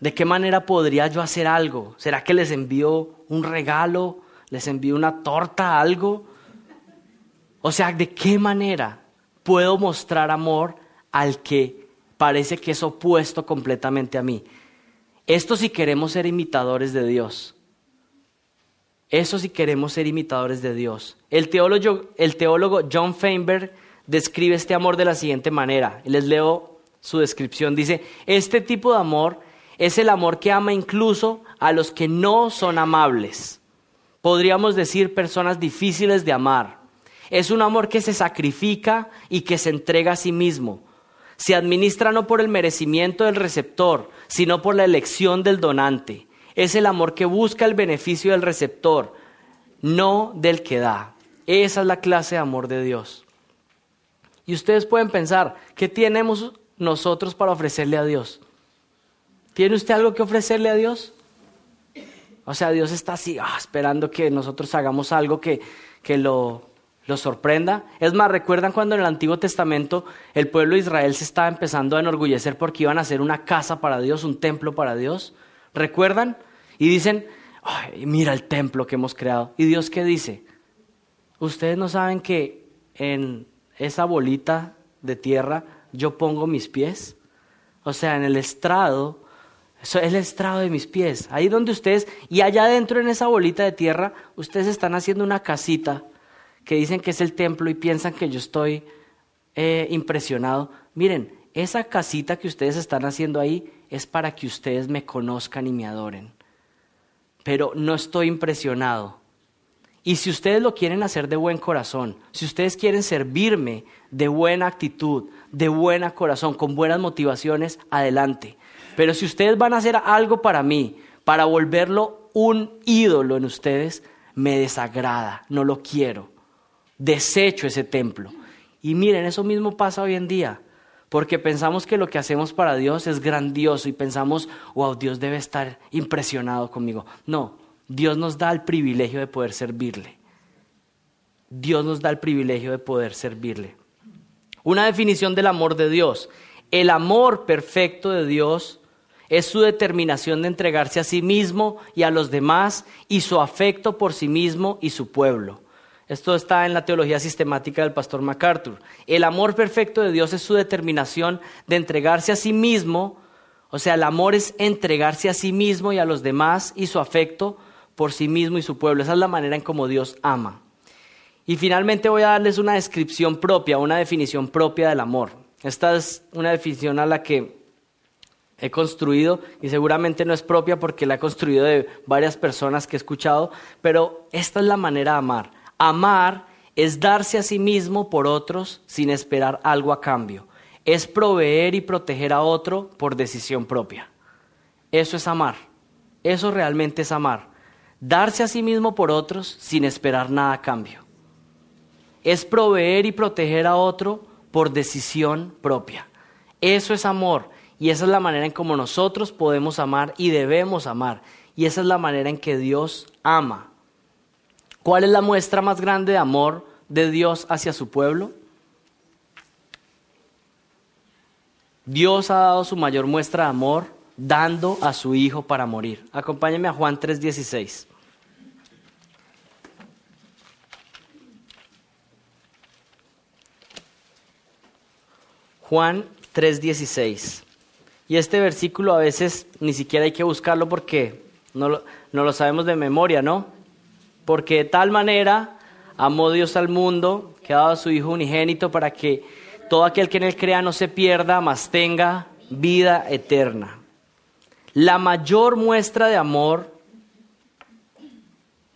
¿De qué manera podría yo hacer algo? ¿Será que les envío un regalo? les envío una torta, algo. O sea, ¿de qué manera puedo mostrar amor al que parece que es opuesto completamente a mí? Esto si queremos ser imitadores de Dios. Eso si queremos ser imitadores de Dios. El teólogo, el teólogo John Feinberg describe este amor de la siguiente manera. Les leo su descripción. Dice, este tipo de amor es el amor que ama incluso a los que no son amables podríamos decir personas difíciles de amar. Es un amor que se sacrifica y que se entrega a sí mismo. Se administra no por el merecimiento del receptor, sino por la elección del donante. Es el amor que busca el beneficio del receptor, no del que da. Esa es la clase de amor de Dios. Y ustedes pueden pensar, ¿qué tenemos nosotros para ofrecerle a Dios? ¿Tiene usted algo que ofrecerle a Dios? O sea, Dios está así, ah, esperando que nosotros hagamos algo que, que lo, lo sorprenda. Es más, recuerdan cuando en el Antiguo Testamento el pueblo de Israel se estaba empezando a enorgullecer porque iban a hacer una casa para Dios, un templo para Dios. ¿Recuerdan? Y dicen, Ay, mira el templo que hemos creado. ¿Y Dios qué dice? Ustedes no saben que en esa bolita de tierra yo pongo mis pies. O sea, en el estrado eso es el estrado de mis pies. Ahí donde ustedes, y allá adentro en esa bolita de tierra, ustedes están haciendo una casita que dicen que es el templo y piensan que yo estoy eh, impresionado. Miren, esa casita que ustedes están haciendo ahí es para que ustedes me conozcan y me adoren. Pero no estoy impresionado. Y si ustedes lo quieren hacer de buen corazón, si ustedes quieren servirme de buena actitud, de buena corazón, con buenas motivaciones, adelante. Pero si ustedes van a hacer algo para mí, para volverlo un ídolo en ustedes, me desagrada, no lo quiero. Desecho ese templo. Y miren, eso mismo pasa hoy en día, porque pensamos que lo que hacemos para Dios es grandioso y pensamos, wow, Dios debe estar impresionado conmigo. No, Dios nos da el privilegio de poder servirle. Dios nos da el privilegio de poder servirle. Una definición del amor de Dios. El amor perfecto de Dios es su determinación de entregarse a sí mismo y a los demás y su afecto por sí mismo y su pueblo. Esto está en la teología sistemática del pastor MacArthur. El amor perfecto de Dios es su determinación de entregarse a sí mismo, o sea, el amor es entregarse a sí mismo y a los demás y su afecto por sí mismo y su pueblo. Esa es la manera en cómo Dios ama. Y finalmente voy a darles una descripción propia, una definición propia del amor. Esta es una definición a la que he construido y seguramente no es propia porque la he construido de varias personas que he escuchado, pero esta es la manera de amar. Amar es darse a sí mismo por otros sin esperar algo a cambio. Es proveer y proteger a otro por decisión propia. Eso es amar. Eso realmente es amar. Darse a sí mismo por otros sin esperar nada a cambio. Es proveer y proteger a otro por decisión propia. Eso es amor. Y esa es la manera en como nosotros podemos amar y debemos amar. Y esa es la manera en que Dios ama. ¿Cuál es la muestra más grande de amor de Dios hacia su pueblo? Dios ha dado su mayor muestra de amor dando a su Hijo para morir. Acompáñenme a Juan 3:16. Juan 3:16. Y este versículo a veces ni siquiera hay que buscarlo porque no lo, no lo sabemos de memoria, ¿no? Porque de tal manera amó Dios al mundo que ha dado a su Hijo unigénito para que todo aquel que en él crea no se pierda, mas tenga vida eterna. La mayor muestra de amor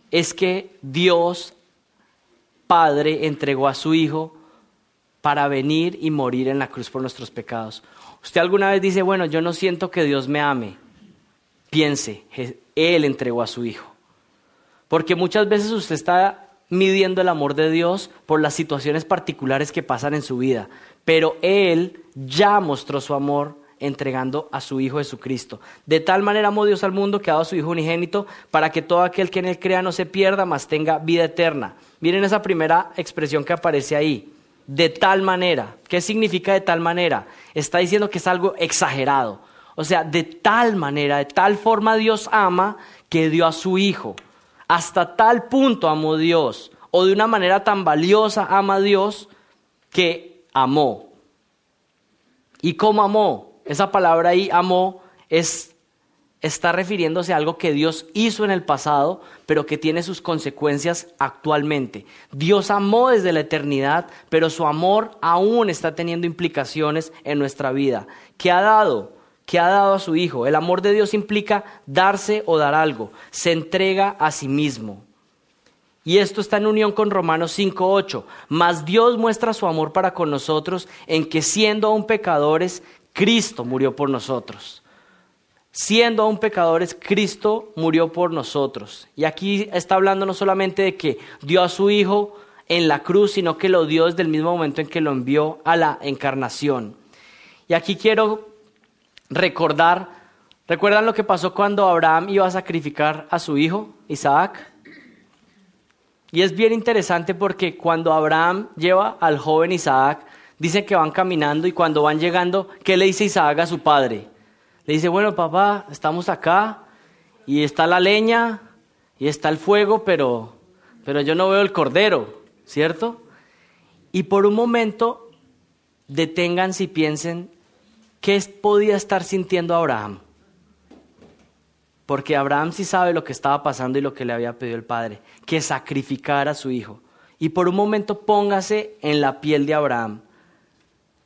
es que Dios Padre entregó a su Hijo para venir y morir en la cruz por nuestros pecados. Usted alguna vez dice, bueno, yo no siento que Dios me ame. Piense, Él entregó a su Hijo. Porque muchas veces usted está midiendo el amor de Dios por las situaciones particulares que pasan en su vida. Pero Él ya mostró su amor entregando a su Hijo Jesucristo. De tal manera amó Dios al mundo que ha dado a su Hijo unigénito para que todo aquel que en Él crea no se pierda, mas tenga vida eterna. Miren esa primera expresión que aparece ahí. De tal manera. ¿Qué significa de tal manera? está diciendo que es algo exagerado. O sea, de tal manera, de tal forma Dios ama que dio a su Hijo. Hasta tal punto amó Dios. O de una manera tan valiosa ama Dios que amó. ¿Y cómo amó? Esa palabra ahí, amó, es está refiriéndose a algo que Dios hizo en el pasado, pero que tiene sus consecuencias actualmente. Dios amó desde la eternidad, pero su amor aún está teniendo implicaciones en nuestra vida. ¿Qué ha dado? ¿Qué ha dado a su Hijo? El amor de Dios implica darse o dar algo. Se entrega a sí mismo. Y esto está en unión con Romanos 5.8. Más Dios muestra su amor para con nosotros en que siendo aún pecadores, Cristo murió por nosotros siendo aún pecadores, Cristo murió por nosotros. Y aquí está hablando no solamente de que dio a su Hijo en la cruz, sino que lo dio desde el mismo momento en que lo envió a la encarnación. Y aquí quiero recordar, ¿recuerdan lo que pasó cuando Abraham iba a sacrificar a su hijo, Isaac? Y es bien interesante porque cuando Abraham lleva al joven Isaac, dice que van caminando y cuando van llegando, ¿qué le dice Isaac a su padre? Le dice, bueno, papá, estamos acá y está la leña y está el fuego, pero, pero yo no veo el cordero, ¿cierto? Y por un momento deténganse y piensen, ¿qué podía estar sintiendo Abraham? Porque Abraham sí sabe lo que estaba pasando y lo que le había pedido el padre, que sacrificara a su hijo. Y por un momento póngase en la piel de Abraham,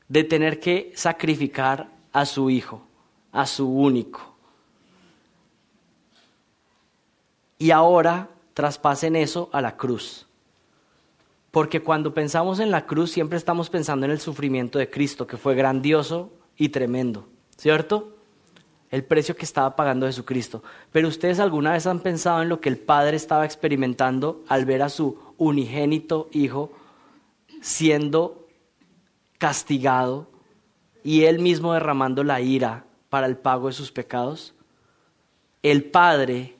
de tener que sacrificar a su hijo a su único. Y ahora traspasen eso a la cruz. Porque cuando pensamos en la cruz siempre estamos pensando en el sufrimiento de Cristo, que fue grandioso y tremendo, ¿cierto? El precio que estaba pagando Jesucristo. Pero ustedes alguna vez han pensado en lo que el Padre estaba experimentando al ver a su unigénito Hijo siendo castigado y él mismo derramando la ira para el pago de sus pecados, el Padre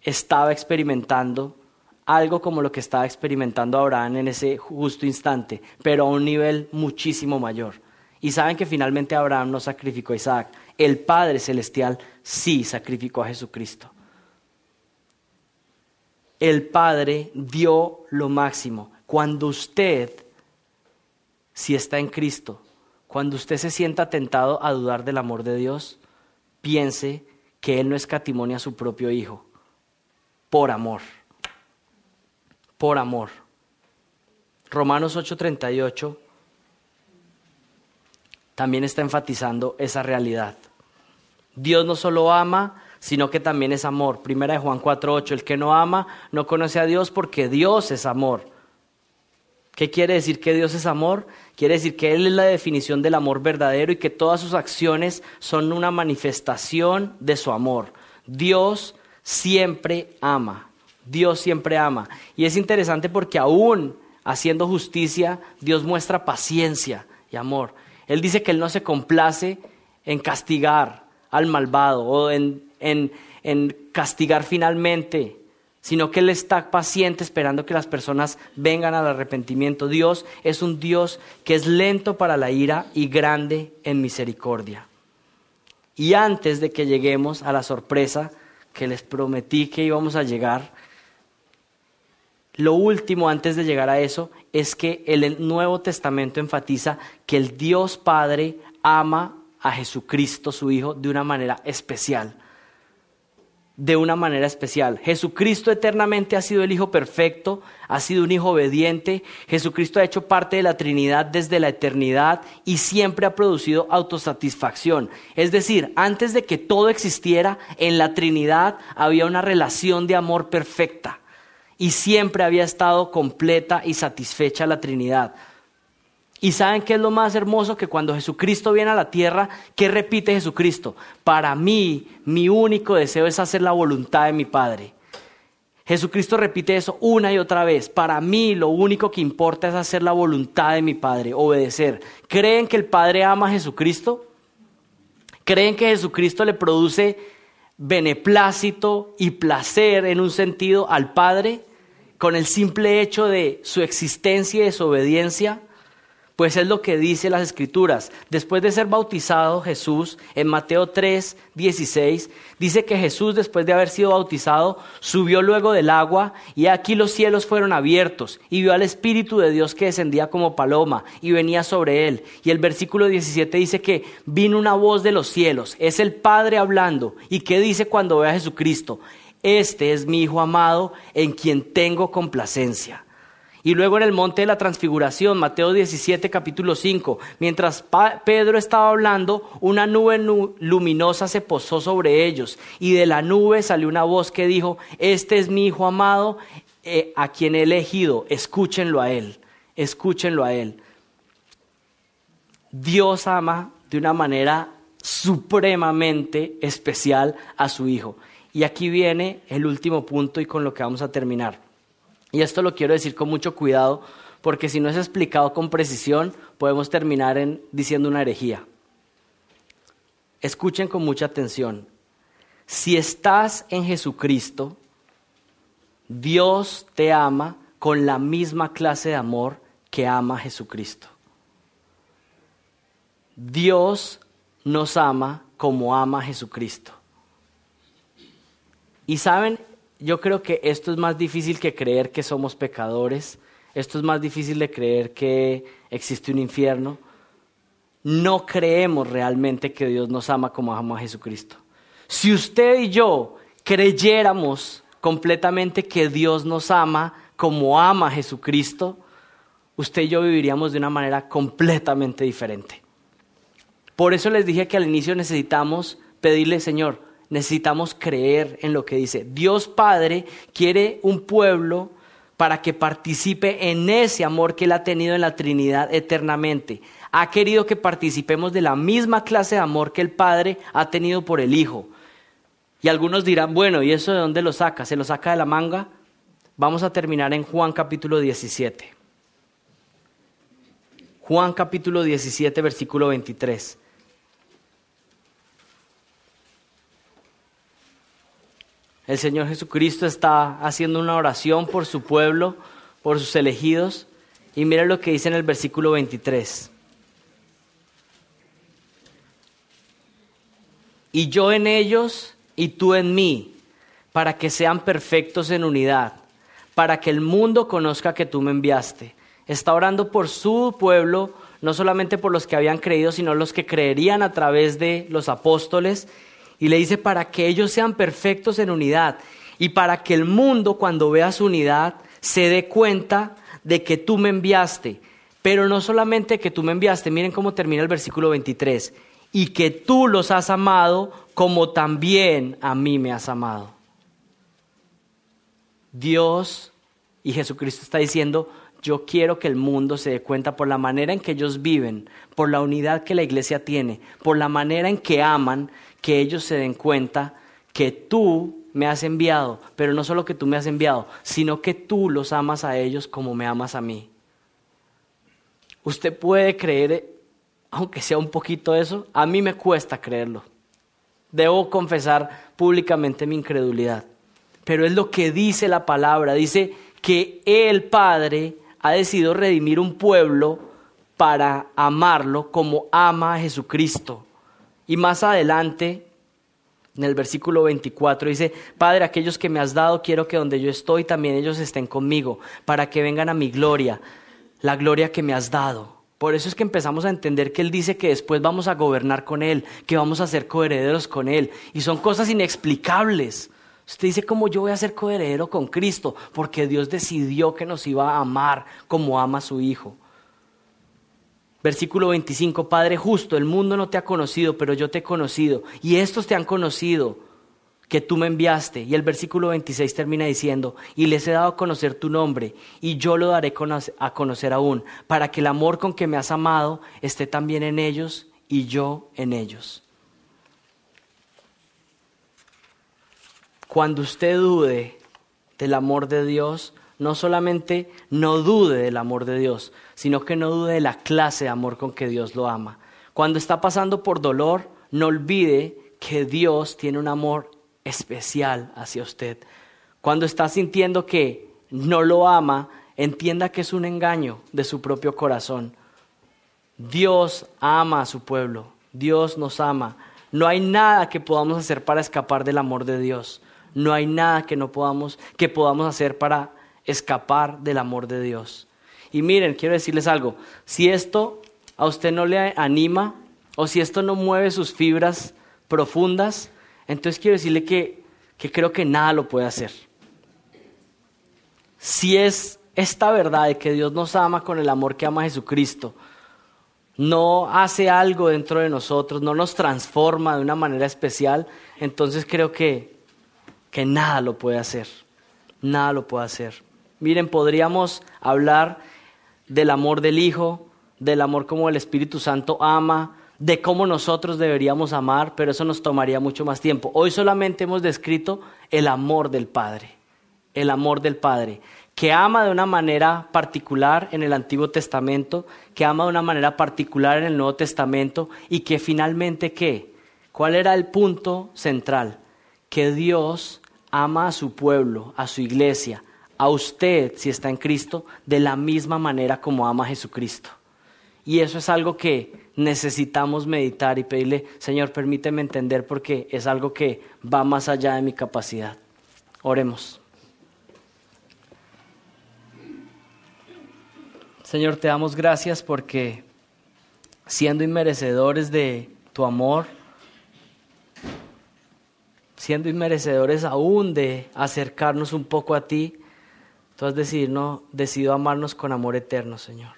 estaba experimentando algo como lo que estaba experimentando Abraham en ese justo instante, pero a un nivel muchísimo mayor. Y saben que finalmente Abraham no sacrificó a Isaac, el Padre Celestial sí sacrificó a Jesucristo. El Padre dio lo máximo. Cuando usted, si está en Cristo, cuando usted se sienta tentado a dudar del amor de Dios, piense que Él no escatimonia a su propio Hijo, por amor, por amor. Romanos 8:38 también está enfatizando esa realidad. Dios no solo ama, sino que también es amor. Primera de Juan 4:8, el que no ama no conoce a Dios porque Dios es amor. ¿Qué quiere decir que Dios es amor? Quiere decir que Él es la definición del amor verdadero y que todas sus acciones son una manifestación de su amor. Dios siempre ama, Dios siempre ama. Y es interesante porque aún haciendo justicia, Dios muestra paciencia y amor. Él dice que Él no se complace en castigar al malvado o en, en castigar finalmente sino que Él está paciente esperando que las personas vengan al arrepentimiento. Dios es un Dios que es lento para la ira y grande en misericordia. Y antes de que lleguemos a la sorpresa que les prometí que íbamos a llegar, lo último antes de llegar a eso es que el Nuevo Testamento enfatiza que el Dios Padre ama a Jesucristo, su Hijo, de una manera especial de una manera especial. Jesucristo eternamente ha sido el Hijo perfecto, ha sido un Hijo obediente, Jesucristo ha hecho parte de la Trinidad desde la eternidad y siempre ha producido autosatisfacción. Es decir, antes de que todo existiera, en la Trinidad había una relación de amor perfecta y siempre había estado completa y satisfecha la Trinidad. Y saben qué es lo más hermoso que cuando Jesucristo viene a la tierra, ¿qué repite Jesucristo? Para mí, mi único deseo es hacer la voluntad de mi Padre. Jesucristo repite eso una y otra vez. Para mí lo único que importa es hacer la voluntad de mi Padre, obedecer. ¿Creen que el Padre ama a Jesucristo? ¿Creen que Jesucristo le produce beneplácito y placer en un sentido al Padre con el simple hecho de su existencia y de su obediencia? pues es lo que dice las escrituras. Después de ser bautizado Jesús, en Mateo 3, 16, dice que Jesús, después de haber sido bautizado, subió luego del agua y aquí los cielos fueron abiertos y vio al Espíritu de Dios que descendía como paloma y venía sobre él. Y el versículo 17 dice que vino una voz de los cielos, es el Padre hablando. ¿Y qué dice cuando ve a Jesucristo? Este es mi Hijo amado en quien tengo complacencia. Y luego en el monte de la transfiguración, Mateo 17, capítulo 5, mientras Pedro estaba hablando, una nube luminosa se posó sobre ellos y de la nube salió una voz que dijo, este es mi hijo amado, eh, a quien he elegido, escúchenlo a él, escúchenlo a él. Dios ama de una manera supremamente especial a su hijo. Y aquí viene el último punto y con lo que vamos a terminar. Y esto lo quiero decir con mucho cuidado porque si no es explicado con precisión podemos terminar en diciendo una herejía. Escuchen con mucha atención. Si estás en Jesucristo, Dios te ama con la misma clase de amor que ama Jesucristo. Dios nos ama como ama Jesucristo. Y saben, yo creo que esto es más difícil que creer que somos pecadores, esto es más difícil de creer que existe un infierno. No creemos realmente que Dios nos ama como ama a Jesucristo. Si usted y yo creyéramos completamente que Dios nos ama como ama a Jesucristo, usted y yo viviríamos de una manera completamente diferente. Por eso les dije que al inicio necesitamos pedirle, Señor, necesitamos creer en lo que dice. Dios Padre quiere un pueblo para que participe en ese amor que Él ha tenido en la Trinidad eternamente. Ha querido que participemos de la misma clase de amor que el Padre ha tenido por el Hijo. Y algunos dirán, bueno, ¿y eso de dónde lo saca? ¿Se lo saca de la manga? Vamos a terminar en Juan capítulo 17. Juan capítulo 17, versículo 23. El Señor Jesucristo está haciendo una oración por su pueblo, por sus elegidos. Y mira lo que dice en el versículo 23. Y yo en ellos y tú en mí, para que sean perfectos en unidad, para que el mundo conozca que tú me enviaste. Está orando por su pueblo, no solamente por los que habían creído, sino los que creerían a través de los apóstoles y le dice, para que ellos sean perfectos en unidad y para que el mundo cuando vea su unidad se dé cuenta de que tú me enviaste. Pero no solamente que tú me enviaste, miren cómo termina el versículo 23, y que tú los has amado como también a mí me has amado. Dios y Jesucristo está diciendo, yo quiero que el mundo se dé cuenta por la manera en que ellos viven, por la unidad que la iglesia tiene, por la manera en que aman, que ellos se den cuenta que tú me has enviado, pero no solo que tú me has enviado, sino que tú los amas a ellos como me amas a mí. Usted puede creer, aunque sea un poquito eso, a mí me cuesta creerlo. Debo confesar públicamente mi incredulidad, pero es lo que dice la palabra, dice que el Padre ha decidido redimir un pueblo para amarlo como ama a Jesucristo. Y más adelante, en el versículo 24 dice, Padre, aquellos que me has dado, quiero que donde yo estoy también ellos estén conmigo, para que vengan a mi gloria, la gloria que me has dado. Por eso es que empezamos a entender que Él dice que después vamos a gobernar con Él, que vamos a ser coherederos con Él. Y son cosas inexplicables. Usted dice, ¿cómo yo voy a ser coheredero con Cristo? Porque Dios decidió que nos iba a amar como ama a su Hijo. Versículo 25, Padre justo, el mundo no te ha conocido, pero yo te he conocido, y estos te han conocido que tú me enviaste. Y el versículo 26 termina diciendo, y les he dado a conocer tu nombre, y yo lo daré a conocer aún, para que el amor con que me has amado esté también en ellos y yo en ellos. Cuando usted dude del amor de Dios, no solamente no dude del amor de Dios, sino que no dude de la clase de amor con que Dios lo ama. Cuando está pasando por dolor, no olvide que Dios tiene un amor especial hacia usted. Cuando está sintiendo que no lo ama, entienda que es un engaño de su propio corazón. Dios ama a su pueblo, Dios nos ama. No hay nada que podamos hacer para escapar del amor de Dios. No hay nada que no podamos que podamos hacer para escapar del amor de Dios. Y miren, quiero decirles algo, si esto a usted no le anima o si esto no mueve sus fibras profundas, entonces quiero decirle que, que creo que nada lo puede hacer. Si es esta verdad de que Dios nos ama con el amor que ama Jesucristo, no hace algo dentro de nosotros, no nos transforma de una manera especial, entonces creo que, que nada lo puede hacer. Nada lo puede hacer. Miren, podríamos hablar del amor del Hijo, del amor como el Espíritu Santo ama, de cómo nosotros deberíamos amar, pero eso nos tomaría mucho más tiempo. Hoy solamente hemos descrito el amor del Padre, el amor del Padre, que ama de una manera particular en el Antiguo Testamento, que ama de una manera particular en el Nuevo Testamento y que finalmente qué? ¿Cuál era el punto central? Que Dios ama a su pueblo, a su iglesia, a usted, si está en Cristo, de la misma manera como ama a Jesucristo. Y eso es algo que necesitamos meditar y pedirle, Señor, permíteme entender porque es algo que va más allá de mi capacidad. Oremos. Señor, te damos gracias porque siendo inmerecedores de tu amor, siendo inmerecedores aún de acercarnos un poco a ti, Tú has decidido, amarnos con amor eterno, Señor.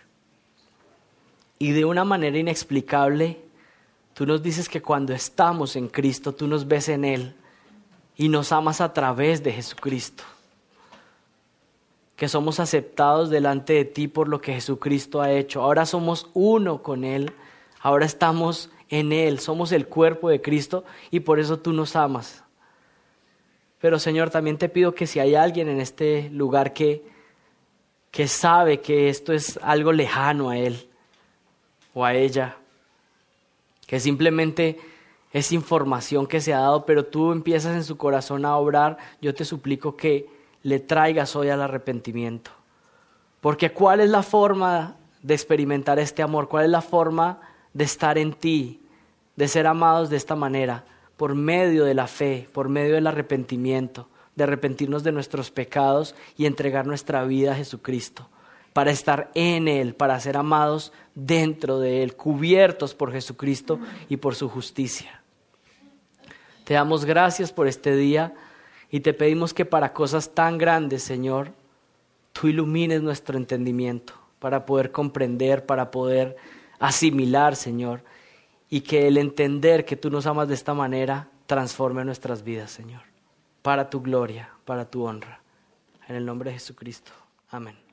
Y de una manera inexplicable, tú nos dices que cuando estamos en Cristo, tú nos ves en Él y nos amas a través de Jesucristo. Que somos aceptados delante de ti por lo que Jesucristo ha hecho. Ahora somos uno con Él. Ahora estamos en Él. Somos el cuerpo de Cristo y por eso tú nos amas. Pero Señor, también te pido que si hay alguien en este lugar que, que sabe que esto es algo lejano a él o a ella, que simplemente es información que se ha dado, pero tú empiezas en su corazón a obrar, yo te suplico que le traigas hoy al arrepentimiento. Porque ¿cuál es la forma de experimentar este amor? ¿Cuál es la forma de estar en ti, de ser amados de esta manera? por medio de la fe, por medio del arrepentimiento, de arrepentirnos de nuestros pecados y entregar nuestra vida a Jesucristo, para estar en Él, para ser amados dentro de Él, cubiertos por Jesucristo y por su justicia. Te damos gracias por este día y te pedimos que para cosas tan grandes, Señor, tú ilumines nuestro entendimiento para poder comprender, para poder asimilar, Señor, y que el entender que tú nos amas de esta manera transforme nuestras vidas, Señor, para tu gloria, para tu honra. En el nombre de Jesucristo. Amén.